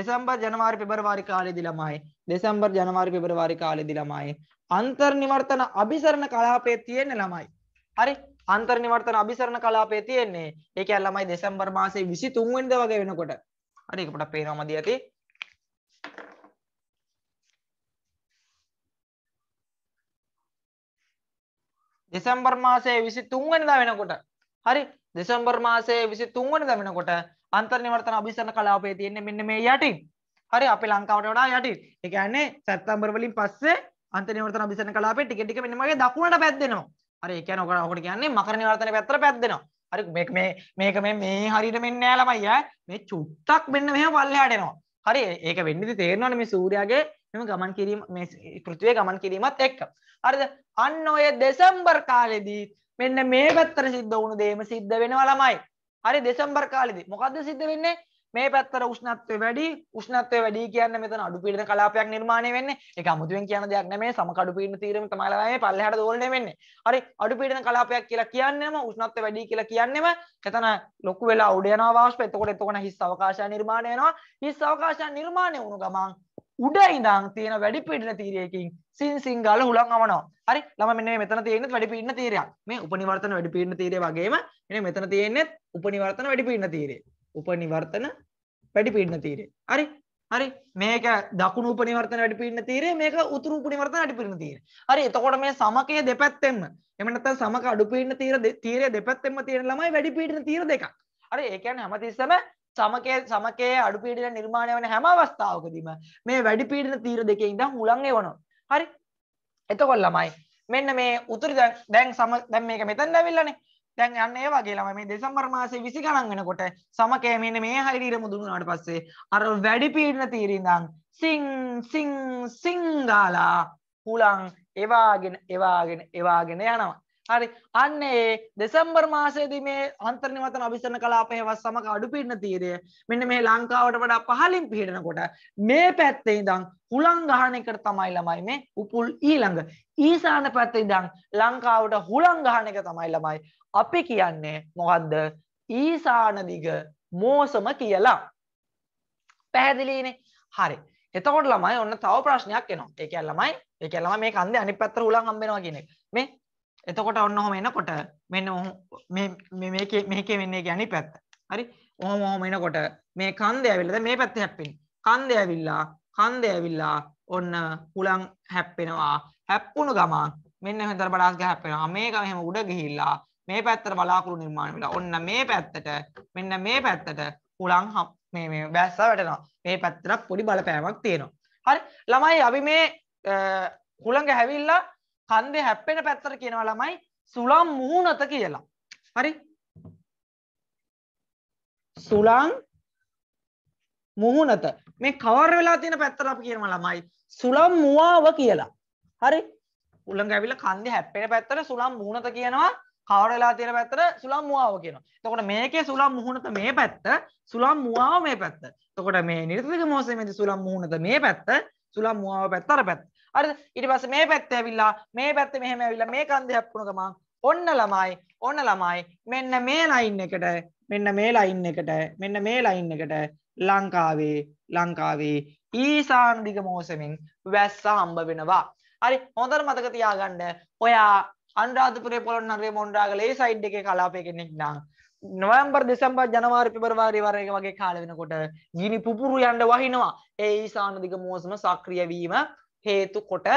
දෙසම්බර් ජනවාරි පෙබරවාරි කාලෙදි ළමයි දෙසැම්බර් ජනවාරි පෙබරවාරි කාලෙදි ළමයි අන්තර්නිවර්තන අභිසරණ කලාපයේ තියෙන ළමයි. හරි අන්තර්නිවර්තන අභිසරණ කලාපයේ තියෙන්නේ. ඒ කියන්නේ ළමයි දෙසැම්බර් මාසේ 23 වෙනිදා වගේ වෙනකොට. හරි ඒක පොඩක් පේනවා මදි ඇති. දෙසැම්බර් මාසේ 23 වෙනිදා වෙනකොට. හරි දෙසැම්බර් මාසේ 23 වෙනිදා වෙනකොට අන්තර්නිවර්තන අභිසරණ කලාපයේ තියෙන්නේ මෙන්න මේ යටින්. හරි අපේ ලංකාවට වඩා යටින්. ඒ කියන්නේ සැප්තැම්බර් වලින් පස්සේ අන්ත නිවර්තන අභිසරණ කලාපේ ටික ටික මෙන්න මගේ දකුණට පැද්දෙනවා. හරි ඒ කියන්නේ ඔකට ඔකට කියන්නේ මකර නිවර්තන පැත්තට පැද්දෙනවා. හරි මේක මේ මේක මේ මේ හරියට මෙන්නේ නැහැ ළමයි ඈ. මේ චුට්ටක් මෙන්න මෙහෙම පල්ලෙහාට එනවා. හරි ඒක වෙන්නේ තේරෙනවනේ මේ සූර්යාගේ මෙම ගමන් කිරීම මේ පෘථිවිය ගමන් කිරීමත් එක්ක. හරිද? අන්න ඔය දෙසැම්බර් කාලෙදී මෙන්න මේ පැත්තට සිද්ධ වුණු දේම සිද්ධ වෙනවා ළමයි. හරි දෙසැම්බර් කාලෙදී. මොකද්ද සිද්ධ වෙන්නේ? මේ පැත්තට උෂ්ණත්වය වැඩි උෂ්ණත්වය වැඩි කියන්නේ මෙතන අඩු පීඩන කලාපයක් නිර්මාණය වෙන්නේ ඒක අමුතුවෙන් කියන දෙයක් නෙමෙයි සමකඩු පීඩන තීරණය තමයි මේ පල්ලෙහාට දෝලණය වෙන්නේ හරි අඩු පීඩන කලාපයක් කියලා කියන්නේම උෂ්ණත්වය වැඩි කියලා කියන්නේම එතන ලොකු වෙලා උඩ යනවා වාෂ්ප එතකොට එතකොට හිස් අවකාශය නිර්මාණය වෙනවා හිස් අවකාශය නිර්මාණය වුණු ගමන් උඩ ඉඳන් තියෙන වැඩි පීඩන තීරයකින් සින් සින් ගාලා හුලං අවනවා. හරි ළම මෙන්න මේ මෙතන තියෙන්නේ වැඩි පීඩන තීරයක්. මේ උපනිවර්තන වැඩි පීඩන තීරය වගේම මෙන්න මෙතන තියෙන්නේ උපනිවර්තන වැඩි පීඩන තීරය. උපනිවර්තන වැඩිපීඩන තීරය. හරි? හරි මේක දකුණු උපනිවර්තන වැඩිපීඩන තීරය මේක උතුරු උපනිවර්තන වැඩිපීඩන තීරය. හරි එතකොට මේ සමකයේ දෙපැත්තෙන්ම එහෙම නැත්නම් සමක අඩුපීඩන තීර තීරය දෙපැත්තෙන්ම තියෙන ළමයි වැඩිපීඩන තීර දෙකක්. හරි ඒ කියන්නේ හැමතිස්සම සමකයේ සමකයේ අඩුපීඩන නිර්මාණය වෙන හැම අවස්ථාවකදීම මේ වැඩිපීඩන තීර දෙකේ ඉඳන් හුලං එවනවා. හරි එතකොට ළමයි මෙන්න මේ උතුරු දැන් සම දැන් මේක මෙතන ඇවිල්ලානේ. දැන් යන්න ඒ වගේ ළමයි මේ දෙසැම්බර් මාසේ 20 ගණන් වෙනකොට සමකය මෙන්න මේ හරියට ඉර මුදුන උනාට පස්සේ අර වැඩි පීඩන තීරේ ඉඳන් සිං සිං සිං ගාලා හුලං එවාගෙන එවාගෙන එවාගෙන යනවා හරි අන්න ඒ දෙසම්බර් මාසයේදී මේ අන්තර්නිවතන අභිසරණ කලාපයේ වස් සමග අඩු පිටින තීරය මෙන්න මේ ලංකාවට වඩා පහළින් පිහිටනකොට මේ පැත්තේ ඉඳන් හුලං ගහන එකට තමයි ළමයි මේ උපුල් ඊළඟ ඊසාන පැත්තේ ඉඳන් ලංකාවට හුලං ගහන එක තමයි ළමයි අපි කියන්නේ මොකද්ද ඊසාන දිග මෝසම කියලා පැහැදිලිනේ හරි එතකොට ළමයි ඔන්න තව ප්‍රශ්නයක් එනවා ඒ කියන්නේ ළමයි ඒ කියන්නේ ළමයි මේ කන්දේ අනිත් පැත්තට හුලං හම්බ වෙනවා කියන එක මේ එතකොට ඔන්න ඔහොම එනකොට මෙන්න මේකේ මේකේ වෙන්නේ කියන්නේ පැත්ත. හරි. ඔහොම ඔහොම එනකොට මේ කන්දේ ඇවිල්ලා මේ පැත්තේ හැප්පෙන්නේ. කන්දේ ඇවිල්ලා කන්දේ ඇවිල්ලා ඔන්න හුලං හැප්පෙනවා. හැප්පුණු ගමන් මෙන්න මෙතන බඩාස් ගහ හැප්පෙනවා. මේක මෙහෙම උඩ ගිහිල්ලා මේ පැත්තට බලාකුළු නිර්මාණය වෙලා. ඔන්න මේ පැත්තට මෙන්න මේ පැත්තට හුලං මේ මේ බැස්ස වැටෙනවා. මේ පැත්තට පොඩි බලපෑමක් තියෙනවා. හරි. ළමයි අපි මේ හුලඟ හැවිල්ලා කන්දේ හැප්පෙන පැත්තට කියනවා ළමයි සුළං මුහුණත කියලා. හරි? සුළං මුහුණත මේ කවර් වෙලා තියෙන පැත්තට අපි කියනවා ළමයි සුළං මුවාව කියලා. හරි? උලංග ඇවිල්ලා කන්දේ හැප්පෙන පැත්තට සුළං මුහුණත කියනවා කවර වෙලා තියෙන පැත්තට සුළං මුවාව කියනවා. එතකොට මේකේ සුළං මුහුණත මේ පැත්ත, සුළං මුවාව මේ පැත්ත. එතකොට මේ නිර්තික මෝසෙමේදී සුළං මුහුණත මේ පැත්ත, සුළං මුවාව පැත්ත අර පැත්ත. හරිද ඊට පස්සේ මේ පැත්ත ඇවිල්ලා මේ පැත්ත මෙහෙම ඇවිල්ලා මේ කන්දේ හැප්පුණ ගමන් ඔන්න ළමයි ඔන්න ළමයි මෙන්න මේ ලයින් එකට මෙන්න මේ ලයින් එකට මෙන්න මේ ලයින් එකට ලංකාවේ ලංකාවේ ඊසාන් දිග මෝසමින් වැස්ස හම්බ වෙනවා හරි හොඳට මතක තියාගන්න ඔයා අන්රාධපුරේ පොළොන්නරුවේ මොණ්ඩාගල ඒ සයිඩ් එකේ කලාපයේ කෙනෙක් නම් නොවැම්බර් දෙසැම්බර් ජනවාරි පෙබරවාරි වර්ග වගේ කාලෙ වෙනකොට ගිනි පුපුරු යන්න වහිනවා ඒ ඊසාන දිග මෝසම සක්‍රිය වීම හේතු කොට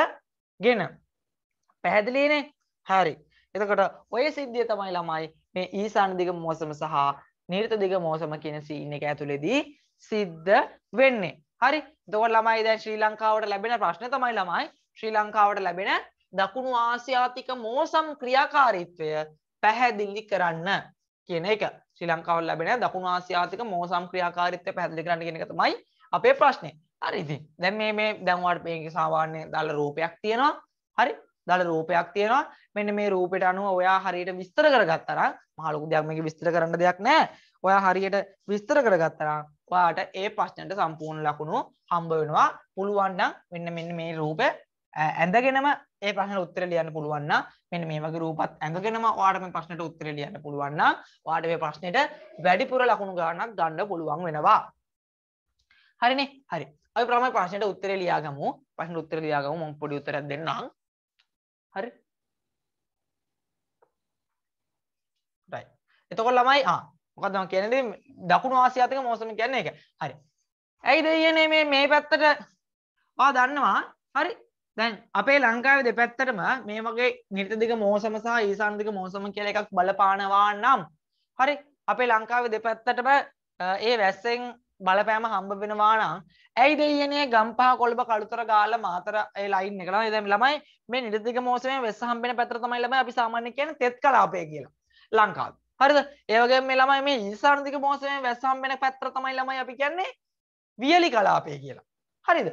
ගෙන පැහැදිලිනේ හරි එතකොට ඔය සිද්ධිය තමයි ළමයි මේ ඊසාන දිග මෝසම සහ නිර්ත දිග මෝසම කියන සීන් එක ඇතුළේදී සිද්ධ වෙන්නේ හරි එතකොට ළමයි දැන් ශ්‍රී ලංකාවට ලැබෙන ප්‍රශ්නේ තමයි ළමයි ශ්‍රී ලංකාවට ලැබෙන දකුණු ආසියාතික මෝසම් ක්‍රියාකාරීත්වය පැහැදිලි කරන්න කියන එක ශ්‍රී ලංකාවට ලැබෙන දකුණු ආසියාතික මෝසම් ක්‍රියාකාරීත්වය පැහැදිලි කරන්න කියන එක තමයි අපේ ප්‍රශ්නේ හරිඉතින් දැන් මේ මේ දැන්වට මේක සාමාන්‍ය දල රූපයක් තියෙනවා හරි දළ රූපයක් තියෙනවා මෙන්න මේ රූපෙට අනුව ඔයා හරියට විස්තර කරගත්තර මහලොකු දෙයක් මේක විස්තර කරන්න දෙයක් නෑ ඔයා හරියට විස්තර කරගත්තරා ඔයාට ඒ ප්‍රශ්නයට සම්පූර්ණ ලකුණු හම්බ වෙනවා පුළුවන්නම් මෙන්න මෙන්න මේ රූප ඇඳගෙනම ඒ ප්‍රශ්න උත්තර ලියන්න පුළුවන්න මෙන්න මේ වගේ රූපත් ඇඳගෙනම ඔයාට මේ ප්‍රශ්නට උත්තර ලියන්න පුළුවන්න ඔයාට මේ ප්‍රශ්නෙට වැඩිපුර ලකුණු ගාණක් ගන්න පුළුවන් වෙනවා හරිනේ හරි අපි ප්‍රම ප්‍රශ්නයට උත්තරේ ලියාගමු. ප්‍රශ්නට උත්තර ලියාගමු. මම පොඩි උත්තරයක් දෙන්නම්. හරි. right. එතකොට ළමයි ආ මොකද මම කියන්නේ දකුණු ආසියාතික මෝසම කියන්නේ ඒක. හරි. ඇයිද කියන්නේ මේ මේ පැත්තට ඔයා දන්නවා. හරි. දැන් අපේ ලංකාවේ දෙපැත්තටම මේ වගේ නිර්තදිග මෝසම සහ ඊසාන දිග මෝසම කියලා එකක් බලපානවා නම් හරි අපේ ලංකාවේ දෙපැත්තටම ඒ වැස්සෙන් බලපෑම හම්බ වෙනවා නම් ඇයි දෙයනේ ගම්පහ කොළඹ කළුතර ගාලා මාතර ඒ ලයින් එක ළමයි දැන් ළමයි මේ නිරතික මෝසමේ වෙස්ස හම්බෙන පැත්තට තමයි ළමයි අපි සාමාන්‍යයෙන් කියන්නේ තෙත් කලාපය කියලා ලංකාවේ. හරිද? ඒ වගේම මේ ළමයි මේ ඊසානතික මෝසමේ වෙස්ස හම්බෙන පැත්තට තමයි ළමයි අපි කියන්නේ වියලි කලාපය කියලා. හරිද?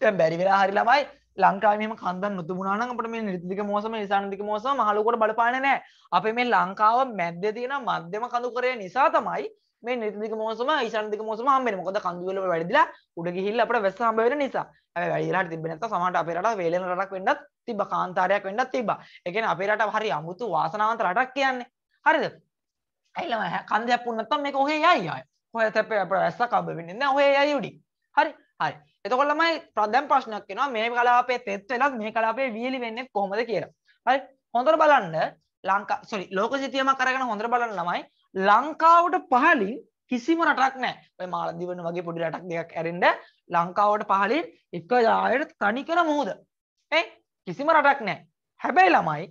දැන් බැරි වෙලා හරි ළමයි ලංකාවේ මෙහෙම කන්දක් නොතිබුණා නම් අපිට මේ නිරතික මෝසම ඊසානතික මෝසම මහලුවකට බලපාන්නේ නැහැ. අපේ මේ ලංකාව මැද්දේ තියෙන මධ්‍යම කඳුකරය නිසා තමයි මේ නිතිදික මෝසම ඊශාන දික මෝසම හම්බෙන්නේ. මොකද කඳු වල වැඩිලා උඩ ගිහිල්ලා අපිට වැස්ස හම්බ වෙන නිසා. හැබැයි වැඩි වෙලාට තිබ්බේ නැත්තම් සමහරට අපේ රටක් වේලෙන රටක් වෙන්නත් තිබ්බා. කාන්තාරයක් වෙන්නත් තිබ්බා. ඒ කියන්නේ අපේ රට හරි අමුතු වාසනාවන්ත රටක් කියන්නේ. හරිද? ඇයිලම කන්දයක් පුන්න නැත්තම් මේක ඔහේ යයි ආය. ඔය තැපේ අපිට වැස්සක් හම්බ වෙන්නේ නැහැ. ඔහේ යයි උඩි. හරි. හරි. එතකොට ළමයි දැන් ප්‍රශ්නයක් එනවා මේ කලාපයේ තෙත් වෙනත් මේ කලාපයේ වියලි වෙන්නේ කොහොමද කියලා. හරි. හොඳට බලන්න ලංකා සොරි ලෝක සිතියමක් අරගෙන හොඳට බලන්න ළමයි ලංකාවට පහලින් කිසිම රටක් නෑ ඔය මාලදිවන වගේ පොඩි රටක් දෙයක් ඇරෙන්ඩ ලංකාවට පහලින් එක යායට තනි කර මුහද ඒ කිසිම රටක් නෑ හැබැයි ළමයි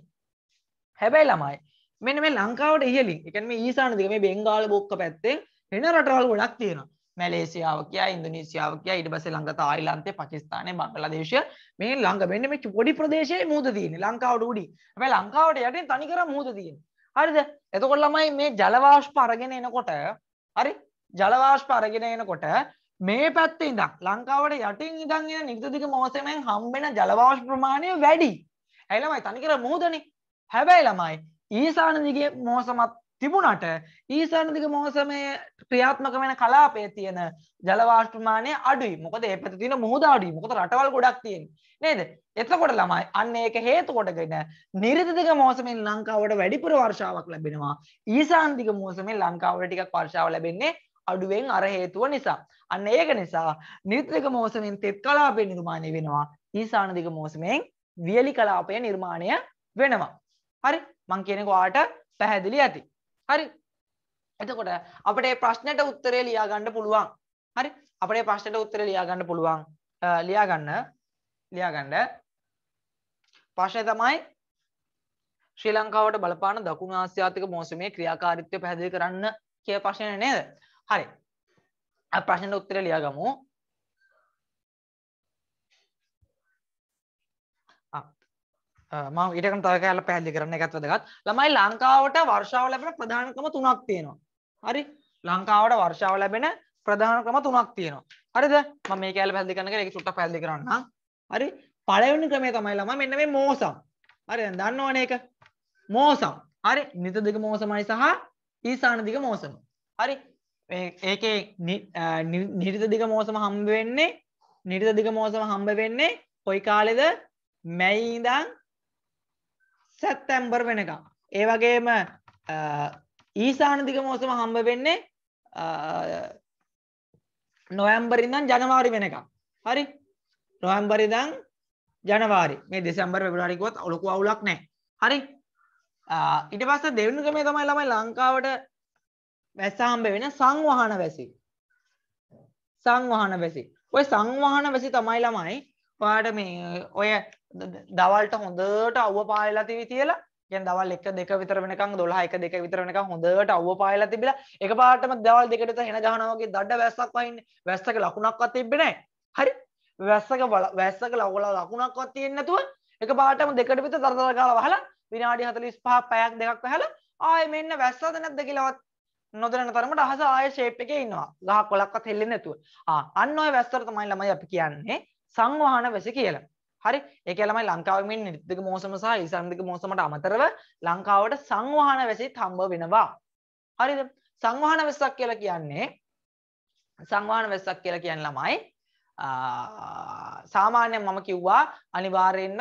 හැබැයි ළමයි මෙන මේ ලංකාවට ඉහලින් එකන මේ ඊසාන දෙක මේ බෙංගාල බොක්ක පැත්තෙන් හෙන රටවල් ගොඩක් තියෙන මැලේසියාව කිය ඉන්දනීසියාව කිය ඉට බස ලංඟ තායිලන්තේ පකිස්ානය බංගලදේශ මේ ලංඟ මෙන්න මේ පොඩි ප්‍රදේශය මුහද තියන ලංකාවට උඩි ඇ ලංකාවට යටට තනිකර මුහද තියෙන හරිද එතකොට ළමයි මේ ජලවාෂ්ප අරගෙන එනකොට හරි ජලවාෂ්ප අරගෙන එනකොට මේ පැත්තේ ඉඳන් ලංකාවට යටින් ඉඳන් එන නිග්ධදිග මෝසමෙන් හම්බෙන ජලවාෂ්ප ප්‍රමාණය වැඩි. ඇයි ළමයි තනිකර මුහුදනේ. හැබැයි ළමයි ඊසාන දිගේ මෝසමත් තිබුණට ඊසානදික මොහොසමය ක්‍රියාත්මක වෙන කලාපය තියෙන ජලවාෂ්පමානය අඩුයි මොකද ඒ පැති තියෙන මුහද අඩුයි මොකද රටවල් ගොඩක් තියෙන නේද එතකොට ළමයි අන්න ඒක හේතු කොටගෙන නිරිතදික මෝසමෙන් ලංකාවට වැඩිපුර වර්ෂාවක් ලැබෙනවා ඊසාන්තික මෝසමෙන් ලංකාවට ටිකක් වර්ෂාව ලැබෙන්නේ අඩුවෙන් අර හේතුව නිසා අන්න ඒක නිසා නිරිතදික මෝසමෙන් තෙත් කලාපය නිර්මාණය වෙනවා ඊසානදික මෝසමෙන් වියලි කලාපය නිර්මාණය වෙනවා හරි මං කියනක වාට පැහැදිලි ඇති හරි එතකොට අපට ප්‍රශ්නයට උත්තරේ ලියාගන්න පුළුවන් හරි අපේ ප්‍රශ්නයට උත්තර ලියාගන්න පුළුවන් ලියාගන්න ලියාගන්න ප්‍රශ්නය තමයි ශ්‍රී ලංකාවට බලපාන දකුණු ආසියාතික මෝසමේ ක්‍රියාකාරීත්වය පැහැදිලි කරන්න කිය ප්‍රශ්නය නේද හරි ප්‍රශ්නයට උත්තර ලියාගමු මම ඊටකට තව කැලල පැහැදිලි කරන්න එකත් වැදගත්. ළමයි ලංකාවට වර්ෂාව ලැබෙන ප්‍රධානකම තුනක් තියෙනවා. හරි? ලංකාවට වර්ෂාව ලැබෙන ප්‍රධාන ක්‍රම තුනක් තියෙනවා. හරිද? මම මේ කැලල පැහැදිලි කරන එක ඒක සුට්ටක් පැහැදිලි කරන්නම්. හරි? පළවෙනි ක්‍රමය තමයි ළමයි මෙන්න මේ මෝසම්. හරි දැන් දන්නවනේ ඒක. මෝසම්. හරි? නිත දිග මෝසමයි සහ ඊසාන දිග මෝසම. හරි? ඒකේ නිරිත දිග මෝසම හම්බ වෙන්නේ නිරිත දිග මෝසම හම්බ වෙන්නේ කොයි කාලෙද? මැයි ඉඳන් සැත්තැම්බර් වෙනකම්. ඒ වගේම ඊසානදික මෝසම හම්බ වෙන්නේ නොවැම්බරිදන් ජනවාරි වෙනකම්. හරි නොවැම්බරිදං ජනවාරි මේ දෙසම්බර් පෙබරාරිකුවත් ඔලොකු අවුලක් නෑ හරි ඉට පස්ස දෙවුණුක මේ තමයි ළමයි ලංකාවට වැස්සාම්බ වෙන සංවහන වැසි සංවහන වැසි ඔය සංවහන වැසි තමයි ළමයි පාට මේ ඔය දවල්ට හොඳට අව්ව පායලා තිවි කියලා ගැන් දවල් එක දෙක විතර වෙනකම් 12 එක දෙක විතර වෙනකම් හොඳට අව්ව පායලා තිබිලා එකපාරටම දවල් දෙකට හෙන ගහනවා වගේ දඩ වැස්සක් වහින්නේ වැස්සක ලකුණක්වත් තිබ්බේ නැහැ හරි වැස්සක වැස්සක ලකුණ ලකුණක්වත් තියෙන්නේ නැතුව එකපාරටම දෙකට විතර තරතර ගාලා වහලා විනාඩි 45 පැයක් දෙකක් වහලා ආයේ මෙන්න වැස්සද නැද්ද කියලාවත් නොදැන තරමට අහස ආය ශේප් එකේ ඉන්නවා. ගහක් කොලක්වත් හෙල්ලෙන්නේ නැතුව. ආ අන්න ඔය වැස්තර තමයි ළමයි අපි කියන්නේ. සංවාහන වෙස කියලා. හරි ඒක ළමයි ලංකාවමින් නිර්තික මෝසම සහ ඉසන්දික මෝසමට අමතරව ලංකාවට සංවාහන වැසිත් හම්බ වෙනවා. හරිද සංවාහන වෙස්සක් කියලා කියන්නේ සංවාහන වෙස්සක් කියලා කියන්න ළමයි සාමාන්‍යයෙන් මම කිව්වා අනිවාර්යෙන්ම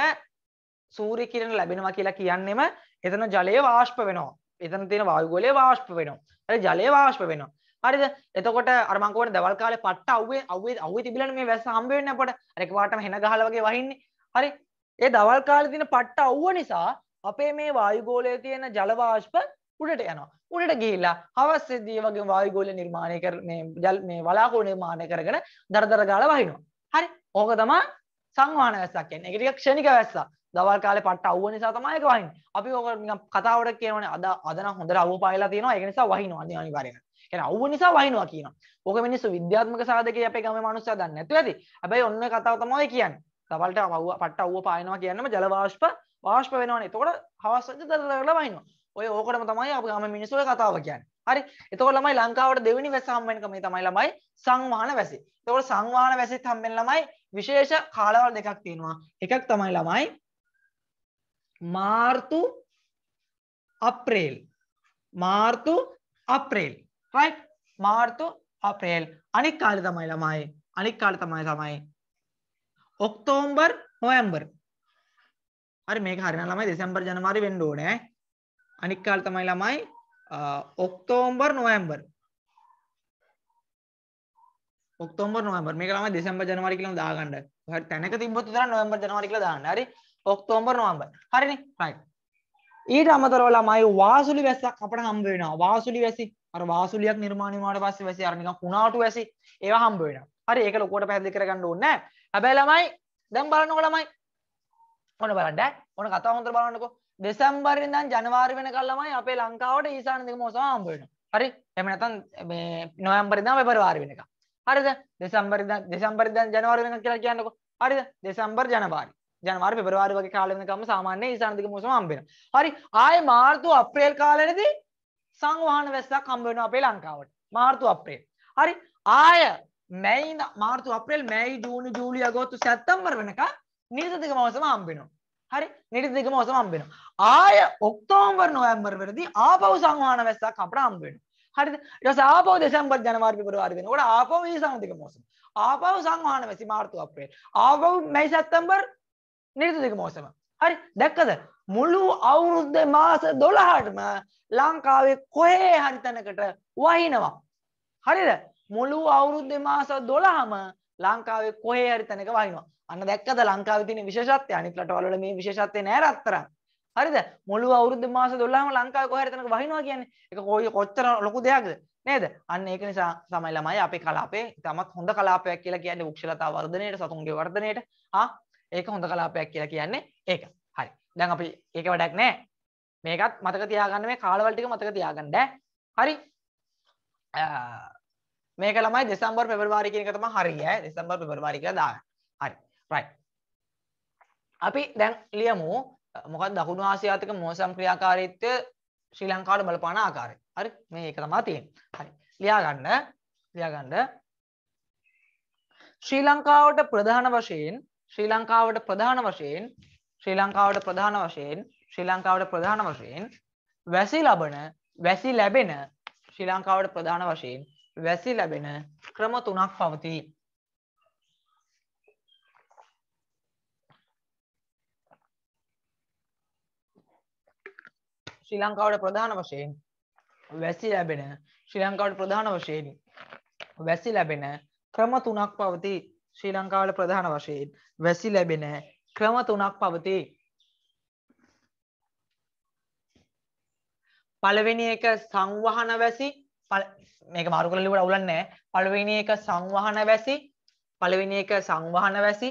සූර්ය කිරණ ලැබෙනවා කියලා කියන්නෙම එතන ජලය වාෂ්ප වෙනවා. එතන තියෙන වායුගෝලය වාෂ්ප වෙනවා. හරි ජලය වාෂ්ප වෙනවා. හරිද එතකොට අර මං කෝනේ දවල් කාලේ පට්ට අවුවේ අවුවේ අවුවේ තිබිලානේ මේ වැස්ස හම්බ වෙන්නේ අපට අර එකපාරටම හෙන ගහලා වගේ වහින්නේ හරි ඒ දවල් කාලේ තියෙන පට්ට අවුව නිසා අපේ මේ වායු ගෝලයේ තියෙන ජල වාෂ්ප උඩට යනවා උඩට ගිහිල්ලා හවස්සේදී වගේ වායු ගෝලය නිර්මාණය කර මේ ජල මේ වලාකුළු නිර්මාණය කරගෙන දරදර ගාලා වහිනවා හරි ඕක තමයි සංවාන වැස්සක් කියන්නේ. ඒක ටිකක් ක්ෂණික වැස්සක්. දවල් කාලේ පට්ට අවුව නිසා තමයි ඒක වහින්නේ. අපි ඕක නිකන් කතාවට කියනවනේ අද අද නම් හොඳට අවුව පායලා තියෙනවා. ඒක නිසා වහිනවා අනිවාර්යයෙන්ම. කියන්නේ අවුව නිසා වහිනවා කියනවා. ඕක මිනිස්සු විද්‍යාත්මක සාධකයේ අපේ ගමේ මිනිස්සු දන්නේ නැතුව ඇති. හැබැයි ඔන්න කතාව තමයි කියන්නේ. තවල්ට අවුව පට්ට අවුව පායනවා කියන්නම ජල වාෂ්ප වාෂ්ප වෙනවනේ. එතකොට හවස් වෙද්දී දරදරලා වහිනවා. ඔය ඕකටම තමයි අපේ ගමේ මිනිස්සු ඔය කතාව කියන්නේ. හරි එතකොට ළමයි ලංකාවට දෙවෙනි වැස හම්බෙන්නක මේ තමයි ළමයි සංවාහන වැසි. එතකොට සංවාහන වැසිත් හම්බෙන්න ළමයි විශේෂ කාලවල දෙකක් තියෙනවා. එකක් තමයි ළමයි මාර්තු අප්‍රේල්. මාර්තු අප්‍රේල්. right මාර්තු අප්‍රේල් අනික් කාලේ තමයි ළමයි අනික් කාලේ තමයි තමයි ඔක්තෝබර් නොවැම්බර් හරි මේක හරිනම් ළමයි දෙසැම්බර් ජනවාරි වෙන්න ඕනේ අනික් කාලේ තමයි ළමයි ඔක්තෝබර් නොවැම්බර් ඔක්තෝබර් නොවැම්බර් මේක ළමයි දෙසැම්බර් ජනවාරි කියලා දාගන්න හරි තැනක තිබ්බොත් විතරක් නොවැම්බර් ජනවාරි කියලා දාන්න හරි ඔක්තෝබර් නොවැම්බර් හරිනේ right ඊට අමතරව ළමයි වාසුලි වැස්සක් අපට හම්බ වෙනවා වාසුලි වැසි අර වාසුලියක් නිර්මාණය වුණාට පස්සේ වැසි අර නිකන් කුණාටු වැසි ඒවා හම්බ වෙනවා. හරි ඒක ලොකුවට පැහැදිලි කරගන්න ඕනේ නැහැ. හැබැයි ළමයි දැන් බලන්නකො ළමයි. ඔන්න බලන්න ඈ. ඔන්න කතාව හොඳට බලන්නකො. දෙසැම්බර් ඉඳන් ජනවාරි වෙනකල් ළමයි අපේ ලංකාවට ඊසාන දෙක මෝසම හම්බ වෙනවා. හරි. එහෙම නැත්නම් මේ නොවැම්බර් ඉඳන් පෙබරවාරි වෙනකම්. හරිද? දෙසැම්බර් ඉඳන් දෙසැම්බර් ඉඳන් ජනවාරි වෙනකම් කියලා කියන්නකො. හරිද? දෙසැම්බර් ජනවාරි. ජනවාරි පෙබරවාරි වගේ කාලෙ වෙනකම්ම සාමාන්‍ය ඊසාන දෙක මෝසම හම්බ වෙනවා. හරි. ආයේ මාර්තු අප්‍රේල් කාලෙදී සංවාහන වැස්සක් හම්බ වෙනවා අපේ ලංකාවට මාර්තු අප්‍රේල්. හරි ආය මැයි මාර්තු අප්‍රේල් මැයි ජූනි ජූලි අගෝස්තු සැප්තැම්බර් වෙනකන් නිර්ධිතක මවසම හම්බ වෙනවා. හරි නිර්ධිතක මවසම හම්බ වෙනවා. ආය ඔක්තෝබර් නොවැම්බර් වෙනදී ආපහු සංවාහන වැස්සක් අපට හම්බ වෙනවා. හරිද ඊටස ආපහු දෙසැම්බර් ජනවාරි පෙබරවාරි වෙනකොට ආපහු මේ සංදික මෝසම ආපහු සංවාහන වැසි මාර්තු අප්‍රේල් ආපහු මැයි සැප්තැම්බර් නිර්ධිතක මෝසම හරි දැක්කද මුළු අවුරුද්ධ මාස දොළහටම ලංකාවේ කොහේ හරිතනකට වහිනවා. හරිද මුළු අවුරුද්ධ මාස දොළහම ලංකාවේ කොහේ හරිතනක වහිනවා. අන්න දැක්කද ලංකාවේ තියෙන විශේෂත්වය අනිත් රටවල මේ විශේෂත්වය නෑ රත්තරන්. හරිද මුළු අවුරුද්ධ මාස 12ම ලංකාවේ කොහේ හරිතනක වහිනවා කියන්නේ ඒක කොයි කොච්චර ලොකු දෙයක්ද නේද? අන්න ඒක නිසා තමයි ළමයි අපේ කලාපේ තමත් හොඳ කලාපයක් කියලා කියන්නේ වෘක්ෂලතා වර්ධනයේට සතුන්ගේ වර්ධනයේට ආ ඒක හොඳ කලාපයක් කියලා කියන්නේ ඒක හරි දැන් අපි ඒක වැඩක් නෑ මේකත් මතක තියාගන්න මේ කාලවල ටික මතක තියාගන්න හරි මේක ළමයි දෙසැම්බර් පෙබරවාරි කියන එක තමයි හරිය දෙසැම්බර් පෙබරවාරි කියලා දාගන්න හරි රයිට් අපි දැන් ලියමු මොකක් දකුණු ආසියාතික මෝසම් ක්‍රියාකාරීත්වය ශ්‍රී ලංකාවට බලපාන ආකාරය. හරි මේ ඒක තමයි තියෙන්නේ. හරි. ලියා ගන්න. ලියා ගන්න. ශ්‍රී ලංකාවට ප්‍රධාන වශයෙන් ශ්‍රී ලංකාවට ප්‍රධාන වශයෙන් ශ්‍රී ලංකාවට ප්‍රධාන වශයෙන් ශ්‍රී ලංකාවට ප්‍රධාන වශයෙන් වැසි ලබන වැසි ලැබෙන ශ්‍රී ලංකාවට ප්‍රධාන වශයෙන් වැසි ලැබෙන ක්‍රම තුනක් පවතී. ශ්‍රී ලංකාවට ප්‍රධාන වශයෙන් වැසි ලැබෙන ශ්‍රී ලංකාවට ප්‍රධාන වශයෙන් වැසි ලැබෙන ක්‍රම තුනක් පවතී. ශ්‍රී ලංකාවල ප්‍රධාන වශයෙන් වැසි ලැබෙන ක්‍රම තුනක් පවතේ. පළවෙනි එක සංවහන වැසි මේක මාරු කරලා ලිව්වට අවුලක් නැහැ. පළවෙනි එක සංවහන වැසි, පළවෙනි එක සංවහන වැසි,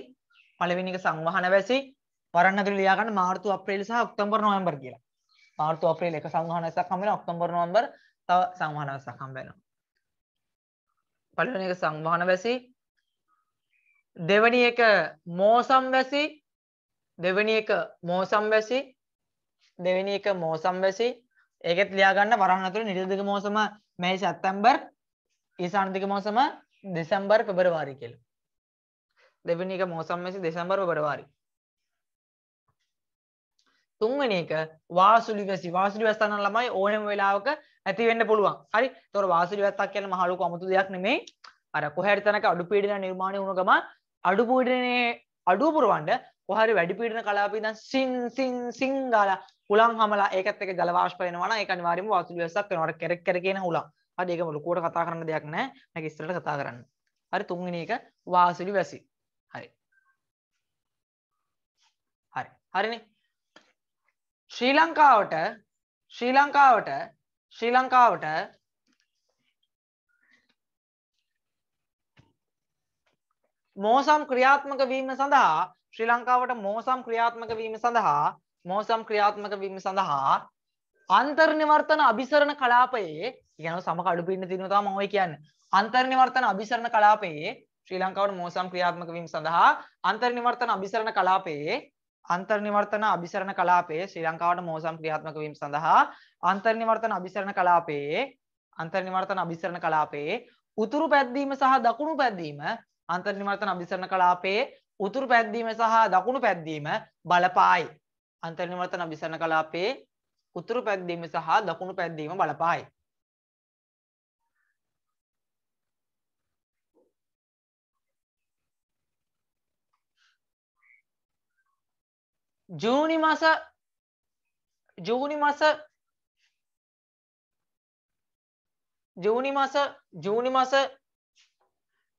පළවෙනි එක සංවහන වැසි. වරන් අතුරු ලියා ගන්න මාර්තු අප්‍රේල් සහ ඔක්තෝබර් නොවැම්බර් කියලා. මාර්තු අප්‍රේල් එක සංවහන වැසක් හම්බ වෙනවා, ඔක්තෝබර් නොවැම්බර් තව සංවහන වැසක් හම්බ වෙනවා. පළවෙනි එක සංවහන වැසි, දෙවැනි එක මෝසම් වැසි දෙවැනි එක මෝසම් වැසි දෙවැනි එක මෝසම් වැසි ඒකෙත් ලියාගන්න වරහන් අතුර නිරදික මෝසම මේ සැත්තැම්බර් ඊසාන්තික මෝසම දෙසැම්බර් පෙබරවාරි කියලා. දෙවැනි එක මෝසම් වැසි දෙසැම්බර් පෙබරවාරි. තුන්වෙනි එක වාසුලි වැසි වාසුලි වැස්සන ළමයි ඕනම වෙලාවක ඇති වෙන්න පුළුවන්. හරි. ඒතොර වාසුලි වැස්සක් කියන්නේ මහලුක අමුතු දෙයක් නෙමෙයි. අර කොහේ හරි තැනක අඩු පීඩන නිර්මාණය වුණ ගමන් අඩුපූඩනේ අඩුව පුරුවන්ඩ කොහරි වැඩිපීටන කලාපීද සිං සිං සිං ගාල හුලන් හමලා ඒකත් එක ජලවාශ්පයනවන එකනිවාරම වාසු වෙසක් වෙනවට කෙරෙක් කර කියන හුලන් අද ඒක ලොකුවට කතා කරන්න දෙයක් නෑ නැක ඉස්තරට කතා කරන්න හරි තුන්ගෙන එක වාසුලි වැසි හරි හරි හරිනි ශ්‍රී ලංකාවට ශ්‍රී ලංකාවට ශ්‍රී ලංකාවට මෝසම් ක්‍රියාත්මක වීම සඳහා ශ්‍රී ලංකාවට මෝසම් ක්‍රියාත්මක වීම සඳහා මෝසම් ක්‍රියාත්මක වීම සඳහා අන්තර්නිවර්තන අභිසරණ කලාපයේ කියන සමක අඩුපින්න තියෙනවා තමයි මම ඔය කියන්නේ අන්තර්නිවර්තන අභිසරණ කලාපයේ ශ්‍රී ලංකාවට මෝසම් ක්‍රියාත්මක වීම සඳහා අන්තර්නිවර්තන අභිසරණ කලාපයේ අන්තර්නිවර්තන අභිසරණ කලාපයේ ශ්‍රී ලංකාවට මෝසම් ක්‍රියාත්මක වීම සඳහා අන්තර්නිවර්තන අභිසරණ කලාපයේ අන්තර්නිවර්තන අභිසරණ කලාපයේ උතුරු පැද්දීම සහ දකුණු පැද්දීම අන්තර්නිවර්තන අභිසරණ කලාපයේ උතුරු පැද්දීම සහ දකුණු පැද්දීම බලපායි. අන්තර්නිවර්තන අභිසරණ කලාපයේ උතුරු පැද්දීම සහ දකුණු පැද්දීම බලපායි. ජූනි මස ජූනි මස ජූනි මස ජූනි මස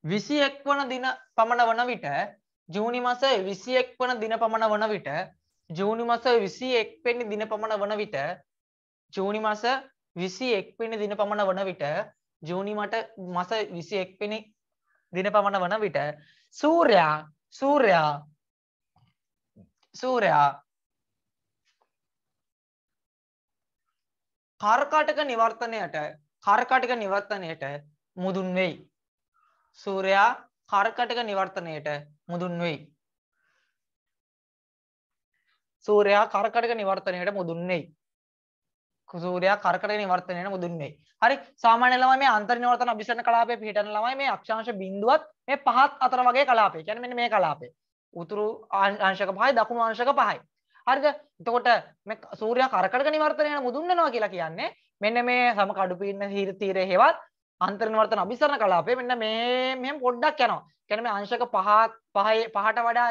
විසි එක් වන දින පමණ වන විට ජූනි මස විසි එක් වන දින පමණ වන විට ජූනි මස විසි එක් පෙන්නි දින පමණ වන විට ජූනි මස විසි එක් පෙනි දින පමණ වන විට ජූනිමට මස විසි එක් පෙනි දින පමණ වන විට සූරයා සූරයා සූරයා කර්කාටක නිවර්තනයට කර්කාටක නිවර්තනයට මුදුන් වෙයි සූර්යා කර්කටක නිවර්තනයට මුදුන් වෙයි. සූර්යා කර්කටක නිවර්තනයට මුදුන් වෙයි. සූර්යා කර්කටක නිවර්තනයට මුදුන් වෙයි. හරි සාමාන්‍ය ළමයි මේ අන්තර් නිවර්තන අභිසරණ කලාපය පිහිටන ළමයි මේ අක්ෂාංශ බිඳුවත් මේ පහත් අතර වගේ කලාපය. කියන්නේ මෙන්න මේ කලාපය. උතුරු අංශක 5යි දකුණු අංශක 5යි. හරිද? එතකොට මේ සූර්යා කර්කටක නිවර්තනයට මුදුන් වෙනවා කියලා කියන්නේ මෙන්න මේ සම කඩු පිටින තීරයේ හෙවත් අන්තර නිවර්තන අභිසරණ කලාපය මෙන්න මේ මෙහෙම පොඩ්ඩක් යනවා. කියන්නේ මේ අංශක පහ පහේ පහට වඩා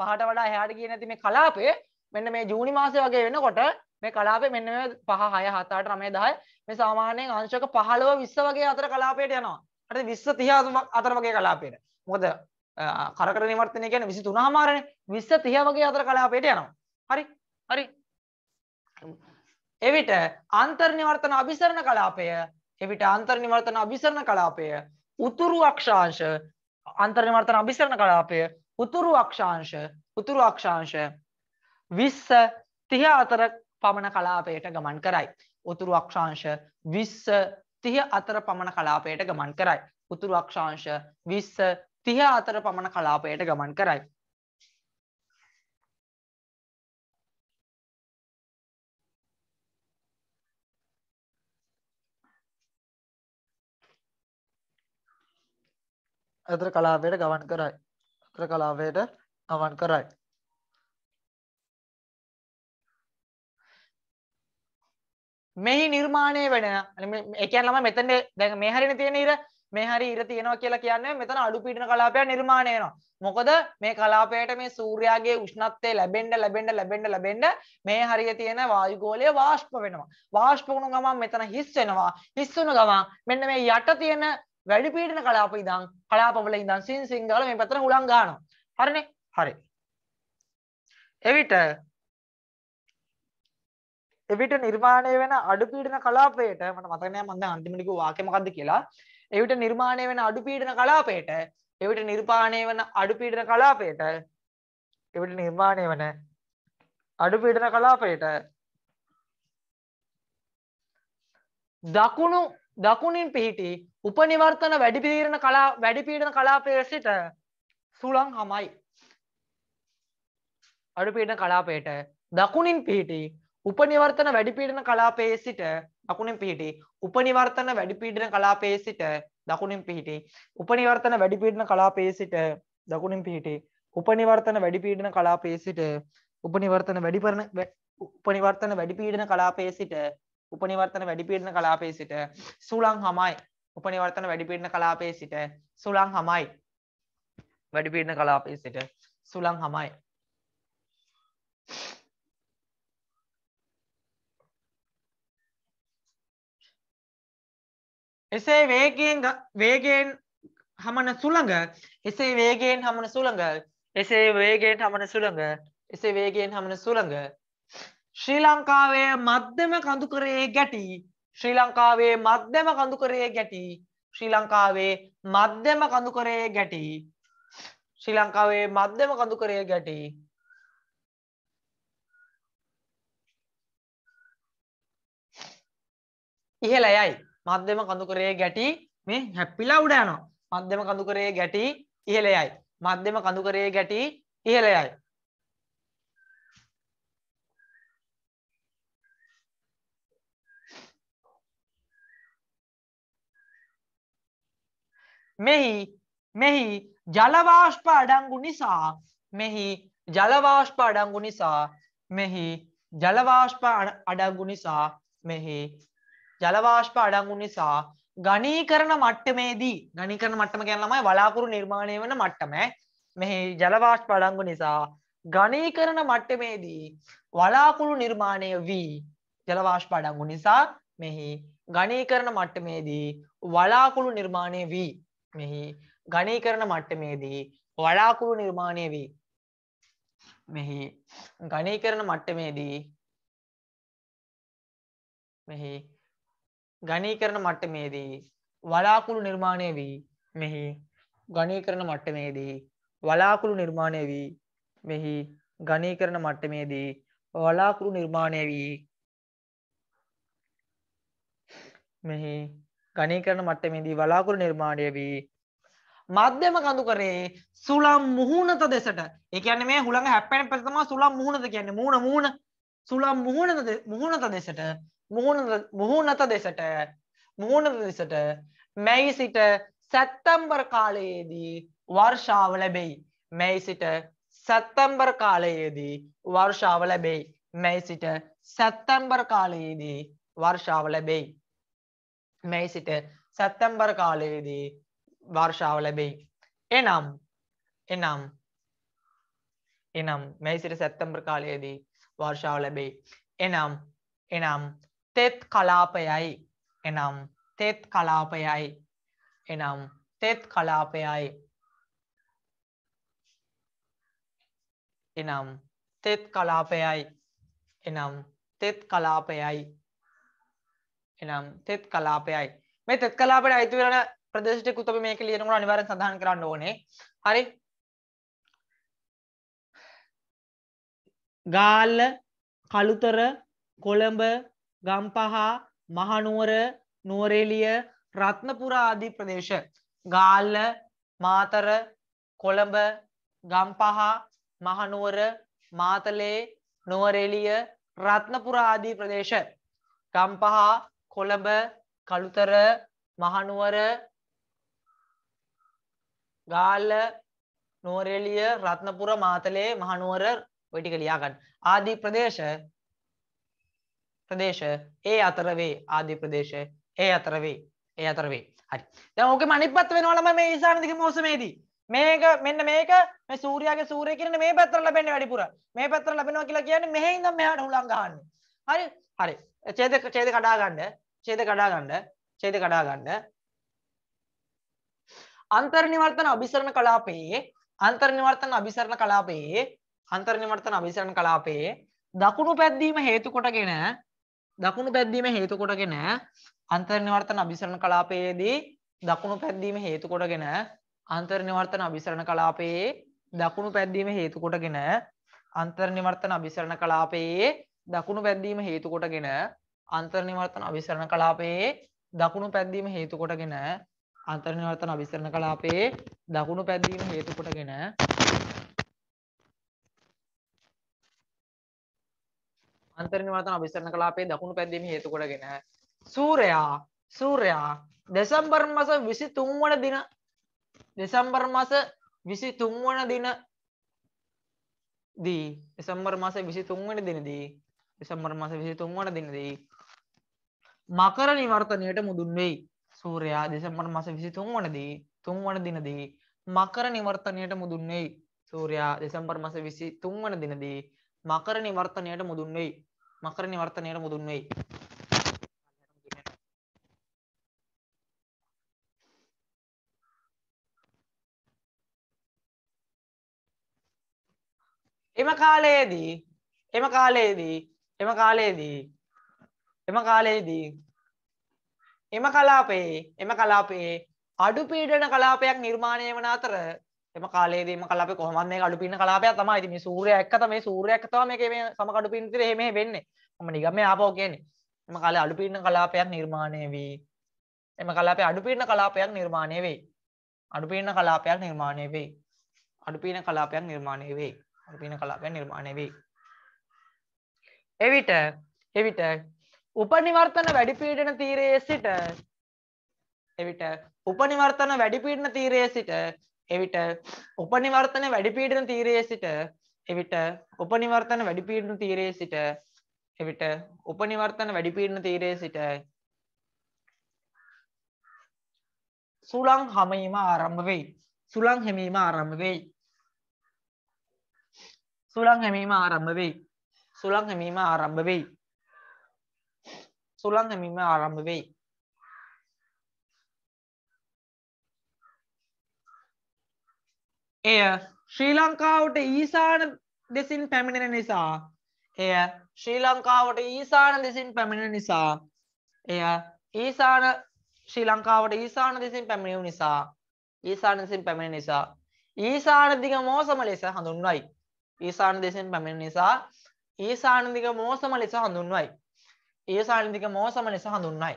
පහට වඩා එහාට ගියේ නැති මේ කලාපය මෙන්න මේ ජූනි මාසය වගේ වෙනකොට මේ කලාපේ මෙන්න මේ 5 6 7 8 9 10 මේ සාමාන්‍යයෙන් අංශක 15 20 වගේ අතර කලාපයට යනවා. හරිද 20 30 අතර වගේ කලාපයට. මොකද කරකර නිවර්තනය කියන්නේ 23 හමාරනේ 20 30 වගේ අතර කලාපයට යනවා. හරි? හරි. එවිට අන්තර්නිවර්තන අභිසරණ කලාපය එවිට අන්තර් නිවර්තන අභිසරණ කලාපය උතුරු අක්ෂාංශ අන්තර් නිවර්තන අභිසරණ කලාපය උතුරු අක්ෂාංශ උතුරු අක්ෂාංශ 20 30 අතර පමණ කලාපයට ගමන් කරයි. උතුරු අක්ෂාංශ 20 30 අතර පමණ කලාපයට ගමන් කරයි. උතුරු අක්ෂාංශ 20 30 අතර පමණ කලාපයට ගමන් කරයි. අතර කලාපයට ගමන් කරයි. අතර කලාපයට ගමන් කරයි. මෙහි නිර්මාණය වෙන ඒ කියන්නේ ළමයි මෙතන දැන් මේ හරිනේ තියෙන ඉර මේ හරි ඉර තියෙනවා කියලා කියන්නේ මෙතන අඩු පීඩන කලාපයක් නිර්මාණය වෙනවා. මොකද මේ කලාපයට මේ සූර්යාගේ උෂ්ණත්වය ලැබෙන්න ලැබෙන්න ලැබෙන්න ලැබෙන්න මේ හරිය තියෙන වායුගෝලය වාෂ්ප වෙනවා. වාෂ්ප වුණු ගමන් මෙතන හිස් වෙනවා. හිස් වුණු ගමන් මෙන්න මේ යට තියෙන වැඩිපීටන කලාප ඉදං කලාපවල ඉඳන් සින් සිංහල මේ පතර හුලන් ගාන හරණ හරි එවිට එවිට නිර්මාණය වෙන අඩුපීටන කලාපයට මට මතකනෑ මන්ද අන්තිමිටික වාකමකක්ද කියලා එවිට නිර්මාණය වෙන අඩුපීටන කලාපයට එවිට නිර්පාණය වන අඩුපීටන කලාපයට එවිට නිර්මාණය වන අඩුපීටන කලාපයට දකුණු දකුණින් පිහිටි උපනිවර්තන වැඩිපීරණ කලා වැඩිපීඩන කලාපය සිට සුළං හමයි. අඩුපීඩන කලාපයට දකුණින් පිහිටි උපනිවර්තන වැඩිපීඩන කලාපයේ සිට දකුණින් පිහිටි උපනිවර්තන වැඩිපීඩන කලාපයේ සිට දකුණින් පිහිටි උපනිවර්තන වැඩිපීඩන කලාපයේ සිට දකුණින් පිහිටි උපනිවර්තන වැඩිපීඩන කලාපයේ සිට උපනිවර්තන වැඩිපරණ උපනිවර්තන වැඩිපීඩන කලාපයේ සිට උපනිවර්තන වැඩිපීඩන කලාපයේ සිට සුළං හමයි උපනිවර්තන වැඩිපීඩන කලාපයේ සිට සුළං හමයි වැඩිපීඩන කලාපයේ සිට සුළං හමයි එසේ වේගයෙන් වේගයෙන් හමන සුළඟ එසේ වේගයෙන් හමන සුළඟ එසේ වේගයෙන් හමන සුළඟ එසේ වේගයෙන් හමන සුළඟ ශ්‍රී ලංකාවේ මධ්‍යම කඳුකරයේ ගැටි ශ්‍රී ලංකාවේ මධ්‍යම කඳුකරයේ ගැටි ශ්‍රී ලංකාවේ මධ්‍යම කඳුකරයේ ගැටි ශ්‍රී ලංකාවේ මධ්‍යම කඳුකරයේ ගැටි ඉහළ යයි මධ්‍යම කඳුකරයේ ගැටි මේ හැපිලා උඩ යනවා මධ්‍යම කඳුකරයේ ගැටි ඉහළ යයි මධ්‍යම කඳුකරයේ ගැටි ඉහළ යයි මෙහි මෙහි ජලවාෂ්ප අඩංගු නිසා මෙහි ජලවාෂ්ප අඩංගු නිසා මෙහි ජලවාෂ්ප අඩංගු නිසා මෙහි ජලවාෂ්ප අඩංගු නිසා ගණීකරණ මට්ටමේදී ගණීකරණ මට්ටම කියන ළමයි වලාකුරු නිර්මාණය වන මට්ටම මෙහි ජලවාෂ්ප අඩංගු නිසා ගණීකරණ මට්ටමේදී වලාකුළු නිර්මාණය වී ජලවාෂ්ප අඩංගු නිසා මෙහි ගණීකරණ මට්ටමේදී වලාකුළු නිර්මාණය වී මෙහි ගණී කරන මට්ටමේදී වලාකුළු නිර්මාණය වී මෙහි ගණී කරන මට්ටමේදී මෙහි ගණී කරන මට්ටමේදී වලාකුළු නිර්මාණය වී මෙහි ගණී කරන මට්ටමේදී වලාකුළු නිර්මාණය වී මෙහි ගණී කරන මට්ටමේදී වලාකුළු නිර්මාණය වී මෙහි ඝනීකරණ මට්ටමේදී වලාකුළු නිර්මාණය වී මධ්‍යම කඳුකරේ සුළම් මුහුණත දෙසට ඒ කියන්නේ මේ හුළඟ හැප්පෙන පැත්ත තමයි සුළම් මුහුණත කියන්නේ මූණ මූණ සුළම් මුහුණත මුහුණත දෙසට මුහුණත මුහුණත දෙසට මුහුණත දෙසට මැයි සිට සැප්තැම්බර් කාලයේදී වර්ෂාව ලැබෙයි මැයි සිට සැප්තැම්බර් කාලයේදී වර්ෂාව ලැබෙයි මැයි සිට සැප්තැම්බර් කාලයේදී වර්ෂාව ලැබෙයි මේ සිට සැත්තැම්බර් කාලයේදී වර්ෂාව ලැබෙයි. එනම් එනම් එනම් මේ සිට සැත්තැම්බර් කාලයේදී වර්ෂාව ලැබෙයි. එනම් එනම් තෙත් කලාපයයි එනම් තෙත් කලාපයයි එනම් තෙත් කලාපයයි එනම් තෙත් කලාපයයි එනම් තෙත් කලාපයයි එනම් තෙත් කලාපයයි මේ තෙත් කලාපට අයිති වෙන ප්‍රදේශයක උතපි මේක ලියනකොට අනිවාර්යෙන් සඳහන් කරන්න ඕනේ හරි ගාල්ල කළුතර කොළඹ ගම්පහ මහනුවර නුවරේලිය රත්නපුර ආදී ප්‍රදේශ ගාල්ල මාතර කොළඹ ගම්පහ මහනුවර මාතලේ නුවරෙලිය රත්නපුර ආදී ප්‍රදේශ ගම්පහ කොළඹ කළුතර මහනුවර ගාල්ල නුවරඑළිය රත්නපුර මාතලේ මහනුවර ඔය ටික ලියා ගන්න. ආදී ප්‍රදේශ ප්‍රදේශ ඒ අතර වේ ආදී ප්‍රදේශ ඒ අතර වේ ඒ අතර වේ. හරි. දැන් ඕකෙම අනිත් පැත්ත වෙනවා ළමයි මේ ඊසාන දිග මෝසමේදී. මේක මෙන්න මේක මේ සූර්යාගේ සූර්ය කිරණ මේ පැත්තට ලැබෙන්නේ වැඩිපුර. මේ පැත්තට ලැබෙනවා කියලා කියන්නේ මෙහෙ ඉඳන් මෙහාට හුලං ගහන්නේ. හරි. හරි. ඡේද ඡේද කඩා ගන්න ඡේද කඩා ගන්න ඡේද කඩා ගන්න අන්තර් නිවර්තන අභිසරණ කලාපයේ අන්තර් නිවර්තන අභිසරණ කලාපයේ අන්තර් නිවර්තන අභිසරණ කලාපයේ දකුණු පැද්දීම හේතු කොටගෙන දකුණු පැද්දීම හේතු කොටගෙන අන්තර් නිවර්තන අභිසරණ කලාපයේදී දකුණු පැද්දීම හේතු කොටගෙන අන්තර් නිවර්තන අභිසරණ කලාපයේ දකුණු පැද්දීම හේතු කොටගෙන අන්තර් නිවර්තන අභිසරණ කලාපයේ දකුණු පැද්දීම හේතු කොටගෙන අන්තර්නිවර්තන අවිසරණ කලාපයේ දකුණු පැද්දීම හේතු කොටගෙන අන්තර්නිවර්තන අවිසරණ කලාපයේ දකුණු පැද්දීම හේතු කොටගෙන අන්තර්නිවර්තන අවිසරණ කලාපයේ දකුණු පැද්දීම හේතු කොටගෙන සූර්යා සූර්යා දෙසැම්බර් මාස 23 වන දින දෙසැම්බර් මාස 23 වන දින දී දෙසැම්බර් මාස 23 වන දිනදී දෙසැම්බර් මාස 23 වන දිනදී මකර නිවර්තනයට මුදුන් වෙයි. සූර්යයා දෙසැම්බර් මාස 23 වනදී 3 වන දිනදී මකර නිවර්තනයට මුදුන් වෙයි. සූර්යයා දෙසැම්බර් මාස 23 වන දිනදී මකර නිවර්තනයට මුදුන් වෙයි. මකර නිවර්තනයට මුදුන් වෙයි. එම කාලයේදී එම කාලයේදී එම කාලයේදී එම කාලයේදී එම කලාපයේ එම කලාපයේ අඩු පීඩන කලාපයක් නිර්මාණය වන අතර එම කාලේදී එම කලාපේ කොහොමද මේ අඩු පීඩන කලාපයක් තමයි. ඉතින් මේ සූර්යයා එක්ක තමයි සූර්යයා එක්ක තමයි මේකේ මේ සම කඩු පීඩන විතර එහෙම එහෙ වෙන්නේ. මම නිකන් මේ ආපහු කියන්නේ. එම කාලේ අඩු පීඩන කලාපයක් නිර්මාණය වී එම කලාපේ අඩු පීඩන කලාපයක් නිර්මාණය වෙයි. අඩු පීඩන කලාපයක් නිර්මාණය වෙයි. අඩු පීඩන කලාපයක් නිර්මාණය වෙයි. අඩු පීඩන කලාපයක් නිර්මාණය වෙයි. එවිට එවිට උපනිවර්තන වැඩිපීඩන තීරයේ සිට එවිට උපනිවර්තන වැඩිපීඩන තීරයේ සිට එවිට උපනිවර්තන වැඩිපීඩන තීරයේ සිට එවිට උපනිවර්තන වැඩිපීඩන තීරයේ සිට එවිට උපනිවර්තන වැඩිපීඩන තීරයේ සිට සුළං හැමීම ආරම්භ වෙයි. සුළං හැමීම ආරම්භ වෙයි. සුළං හැමීම ආරම්භ වෙයි. සුළං හැමීම ආරම්භ වෙයි. සුළං හැමීම ආරම්භ වෙයි. එය ශ්‍රී ලංකාවට ඊසාන දෙසින් පැමිණෙන නිසා එය ශ්‍රී ලංකාවට ඊසාන දෙසින් පැමිණෙන නිසා එය ඊසාන ශ්‍රී ලංකාවට ඊසාන දෙසින් පැමිණියු නිසා ඊසාන දෙසින් පැමිණෙන නිසා ඊසාන දිග මෝසම ලෙස හඳුන්වයි. ඊසාන දෙසින් පැමිණෙන නිසා ඒ සානන්දික මෝසම ලෙස හඳුන්වයි. ඒ සානන්දික මෝසම ලෙස හඳුන්වයි.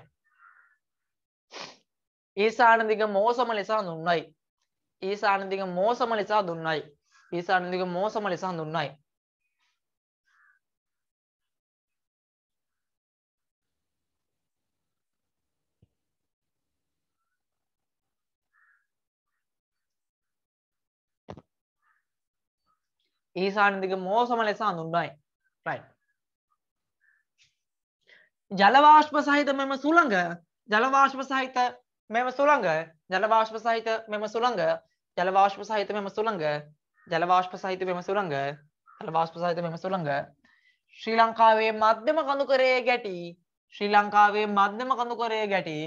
ඒ සානන්දික මෝසම ලෙස හඳුන්වයි. ඒ සානන්දික මෝසම ලෙස හඳුන්වයි. ඒ සානන්දික මෝසම ලෙස හඳුන්වයි. ඊසානදික මෝසම ලෙස හඳුන්වයි. ජලවාශ්ප සහිත මෙම සුළඟ ජලවාශ්ප සහිත මෙම සුළඟ ජලවාශ්ප සහිත මෙම සුළඟ ජලවාශ්ප සහිත මෙම සුළඟ ජලවාශ්ප සහිත මෙම සුළඟ ජලවාශ්ප සහිත මෙම සුළඟ ශ්‍රී ලංකාවේ මධ්‍යම කඳුකරයේ ගැටි ශ්‍රී ලංකාවේ මධ්‍යම කඳුකරයේ ගැටි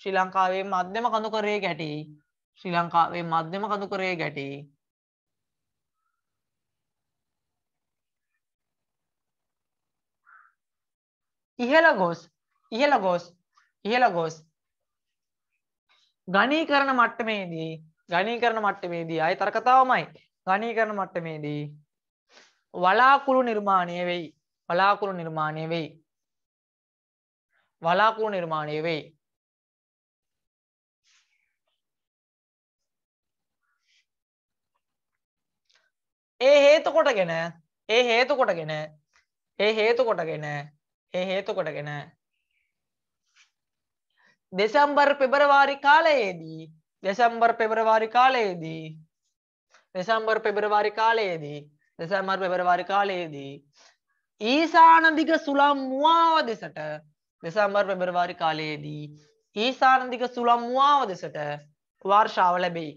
ශ්‍රී ලංකාවේ මධ්‍යම කඳුකරයේ ගැටි ශ්‍රී ලංකාවේ මධ්‍යම කඳුකරයේ ගැටි ඉහළගොස් ඉහළගොස් ඉහළගොස් ගණී කරන මට්ටමේදී ගණී කරන මට්ටමේදී අය තර්කතාවමයි ගණී කරන මට්ටමේදී වලාකුළු නිර්මාණය වෙයි වලාකුළු නිර්මාණය වෙයි වලාකුළු නිර්මාණය වෙයි ඒ හේතු කොටගෙන ඒ හේතු කොටගෙන ඒ හේතු කොටගෙන ඒ හේතු කොටගෙන දෙසම්බර් පෙබරවාරි කාලයේදී දෙසම්බර් පෙබරවාරි කාලයේදී දෙසම්බර් පෙබරවාරි කාලයේදී දෙසම්බර් පෙබරවාරි කාලයේදී ඊසාන දිග සුළම් මුවාව දෙසට දෙසම්බර් පෙබරවාරි කාලයේදී ඊසාන දිග සුළම් මුවාව දෙසට වර්ෂාව ලැබෙයි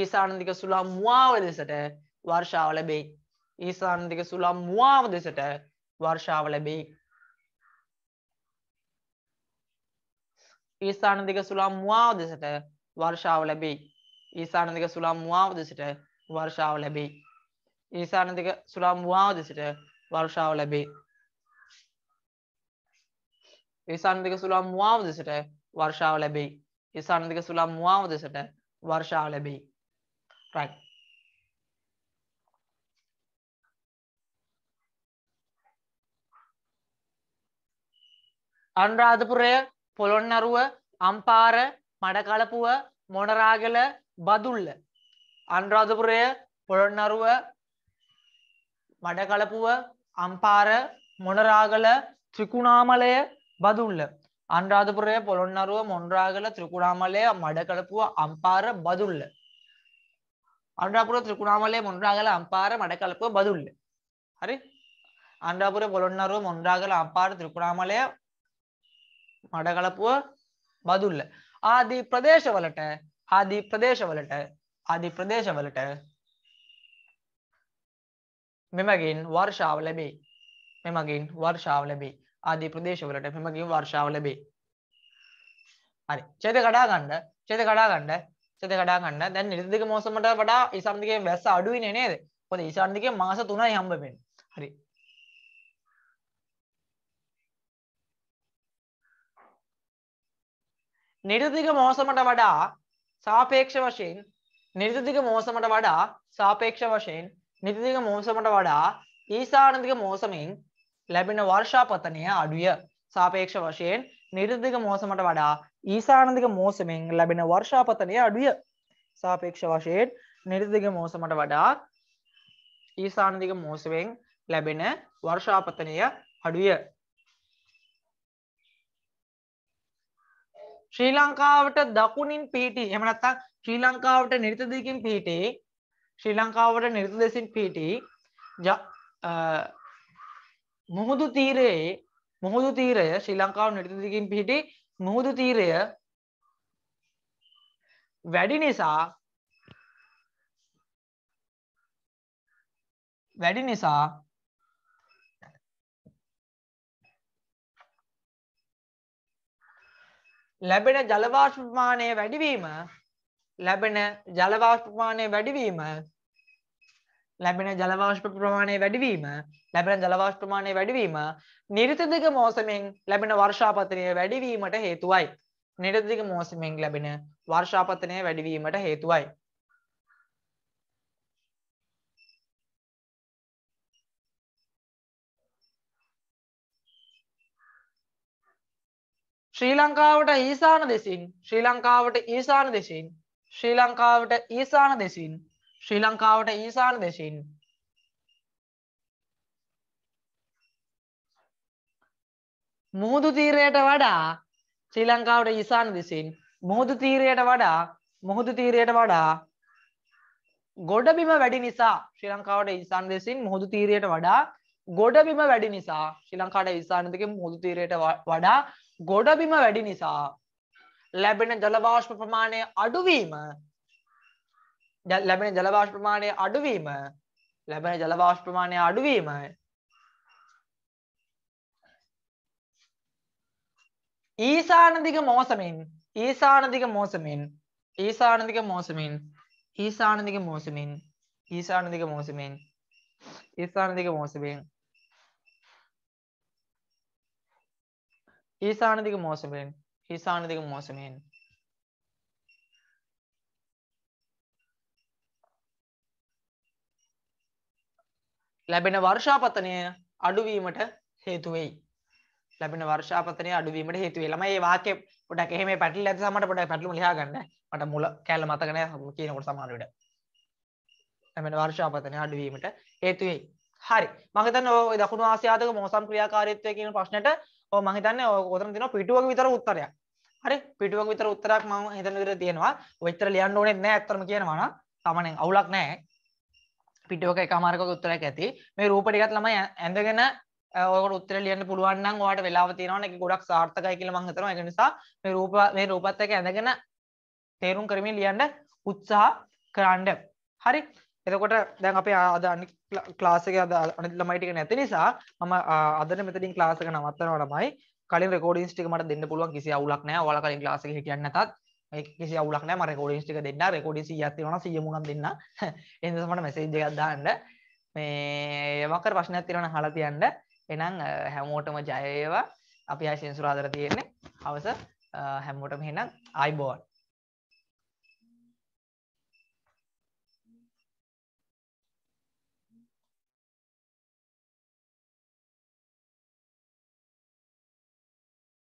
ඊසාන දිග සුළම් මුවාව දෙසට වර්ෂාව ලැබෙයි ඊසාන දිග සුළම් මුවාව දෙසට වර්ෂාව ලැබෙයි ඊස්ථාන දිග සුළම් මුවාව දෙසට වර්ෂාව ලැබෙයි. ඊසාන දෙක සුළම් මුවාව දෙසට වර්ෂාව ලැබෙයි. ඊසාන දෙක සුළම් මුවාව දෙසට වර්ෂාව ලැබේ. ඊසාන දෙක සුළම් මුවාව දෙසට වර්ෂාව ලැබෙයි. ඊසාන දෙක සුළම් මුවාව දෙසට වර්ෂාව ලැබෙයි. right අනුරාධපුරය පොළොන්නරුව අම්පාර මඩකලපුුව මොනරාගල බදුල්ල. අන්රාධපුරය පොළොන්නරුව මඩකලපුුව අම්පාර මොනරාගල ත්‍රිකුණාමලය බදුල්ල. අන්රාධපුරය පොළොන්නරුව මොන්රාගල ත්‍රිකුණාමලය මඩකලපුුව අම්පාර බදුල්ල. අන්ඩාපුර ත්‍රිකුණාමලය මොන්රාගල අම්පාර මඩකලපුව බදුල්ල. හරි අන්ඩාපුර පොළොන්නරුව මොන්රාගල අම්පාර ත්‍රිකුණාමලය මඩකලපුව බදුල්ල ආදී ප්‍රදේශවලට ආදී ප්‍රදේශවලට ආදී ප්‍රදේශවලට මෙමගින් වර්ෂාව ලැබේ මෙමගින් වර්ෂාව ලැබේ ආදී ප්‍රදේශවලට මෙමගින් වර්ෂාව ලැබේ හරි චේත කඩා ගන්න චේත කඩා ගන්න චේත කඩා ගන්න දැන් නිර්දික මෝසමට වඩා ඊසම් දිගේ වැස්ස අඩුයිනේ නේද මොකද ඊසාන් දිගේ මාස 3යි හම්බ වෙන්නේ හරි නිර්දිග මෝසමට වඩා සාපේක්ෂ වශයෙන් නිර්දිග මෝසමට වඩා සාපේක්ෂ වශයෙන් නිර්දිග මෝසමට වඩා ඊසානදිග මෝසමෙන් ලැබෙන වර්ෂාපතනය අඩුය. සාපේක්ෂ වශයෙන් නිර්දිග මෝසමට වඩා ඊසානදිග මෝසමෙන් ලැබෙන වර්ෂාපතනය අඩුය. සාපේක්ෂ වශයෙන් නිර්දිග මෝසමට වඩා ඊසානදිග මෝසමෙන් ලැබෙන වර්ෂාපතනය අඩුය. ශ්‍රී ලංකාවට දකුණින් පිහිටි එහෙම නැත්නම් ශ්‍රී ලංකාවට නිරිත දිගින් පිහිටි ශ්‍රී ලංකාවට නිරිත දෙසින් පිහිටි මුහුදු තීරයේ මුහුදු තීරය ශ්‍රී ලංකාව නිරිත දිගින් පිහිටි මුහුදු තීරය වැඩි නිසා වැඩි නිසා ලැබෙන ජල වාෂ්පමානය වැඩිවීම ලැබෙන ජල වාෂ්පමානය වැඩිවීම ලැබෙන ජල වාෂ්ප ප්‍රමාණය වැඩිවීම ලැබෙන ජල වාෂ්ප ප්‍රමාණය වැඩිවීම නිරතදිග මෝසමෙන් ලැබෙන වර්ෂාපතනය වැඩිවීමට හේතුවයි. නිරතදිග මෝසමෙන් ලැබෙන වර්ෂාපතනය වැඩිවීමට හේතුවයි. ශ්‍රී ලංකාවට ඊසාන දෙසින් ශ්‍රී ලංකාවට ඊසාන දෙසින් ශ්‍රී ලංකාවට ඊසාන දෙසින් ශ්‍රී ලංකාවට ඊසාන දෙසින් මුහුදු තීරයට වඩා ශ්‍රී ලංකාවට ඊසාන දෙසින් මුහුදු තීරයට වඩා මුහුදු තීරයට වඩා ගොඩබිම වැඩි නිසා ශ්‍රී ලංකාවට ඊසාන දෙසින් මුහුදු තීරයට වඩා ගොඩබිම වැඩි නිසා ශ්‍රී ලංකාවට ඊසාන දෙකෙන් මුහුදු තීරයට වඩා ගොඩබිම වැඩි නිසා ලැබෙන ජලවාශ්ප ප්‍රමාණය අඩුවීම ලැබෙන ජලවාශ් ප්‍රමාණය අඩුවීම ලැබෙන ජලවාශ් ප්‍රමාණය අඩුවීම ඊසානදිග මෝසමින් ඊසානදිග මෝසමින් ඊසානදිග මෝසමින් ඊසානදිග මෝසමින් ඊසානදිග මෝසමින් ඊසානදිග මෝසමින් ඊසාන දිග මෝසමයෙන් ඊසාන දිග මෝසමයෙන් ලැබෙන වර්ෂාපතනය අඩුවීමට හේතුවෙයි ලැබෙන වර්ෂාපතනය අඩුවීමට හේතුවේ ළම ඒ වාක පොඩක් එහෙම පැටල ඇති සමට පොඩ පැටලු ලියාගන්න මට මුල කෑල මතකන කියනකොට සමාරුට ලැබෙන වර්ෂාපතනය අඩුවීමට හේතුවෙයි හරි මගතන ඔය දකුණු ආසියාතක මෝසම් ක්‍රියාකාරීත්වය කියන ප්‍රශ්නයට ඕ මං හිතන්නේ ඔතන තියෙනවා පිටුවක විතර උත්තරයක්. හරි පිටුවක විතර උත්තරයක් මම හිතන විතර තියෙනවා. ඔච්චර ලියන්න ඕනේ නැහැ අත්‍තරම කියනවා නම් තමනෙන් අවුලක් නැහැ. පිටුවක එකමාරක උත්තරයක් ඇති. මේ රූප ටිකත් ළමයි ඇඳගෙන ඔයකට උත්තර ලියන්න පුළුවන් නම් ඔයාලට වෙලාව තියෙනවා නේ ගොඩක් සාර්ථකයි කියලා මම හිතනවා. ඒක නිසා මේ රූප මේ රූපත් එක්ක ඇඳගෙන තේරුම් කරමින් ලියන්න උත්සාහ කරන්න. හරි. එතකොට දැන් අපි අද ක්ලාසක අද අනිත් ළමයිටික නැති නිසා මම අදන මෙතනින් ක්ලාසක නවත්තනවටමයි කලින් රෙකෝඩින්ස් ටික මට දෙන්න පුළුවන් කිසි අවුලක් නැහැ. ඔයාලා කලින් ක්ලාස් එකේ හිටියන් නැතත් මේ කිසි අවුලක් නැහැ. මම රෙකෝඩින්ස් ටික දෙන්න. රෙකෝඩින් 100ක් තියෙනවා නම් 100 මුණක් දෙන්න. එහෙනම් මට මෙසේජ් එකක් දාන්න. මේ යමකර ප්‍රශ්නයක් තියෙනවා නම් අහලා තියන්න. එහෙනම් හැමෝටම ජය වේවා. අපි ආයෙ සෙන්සුරාදර තියෙන්නේ. හවස හැමෝටම එහෙනම් ආයිබෝන්.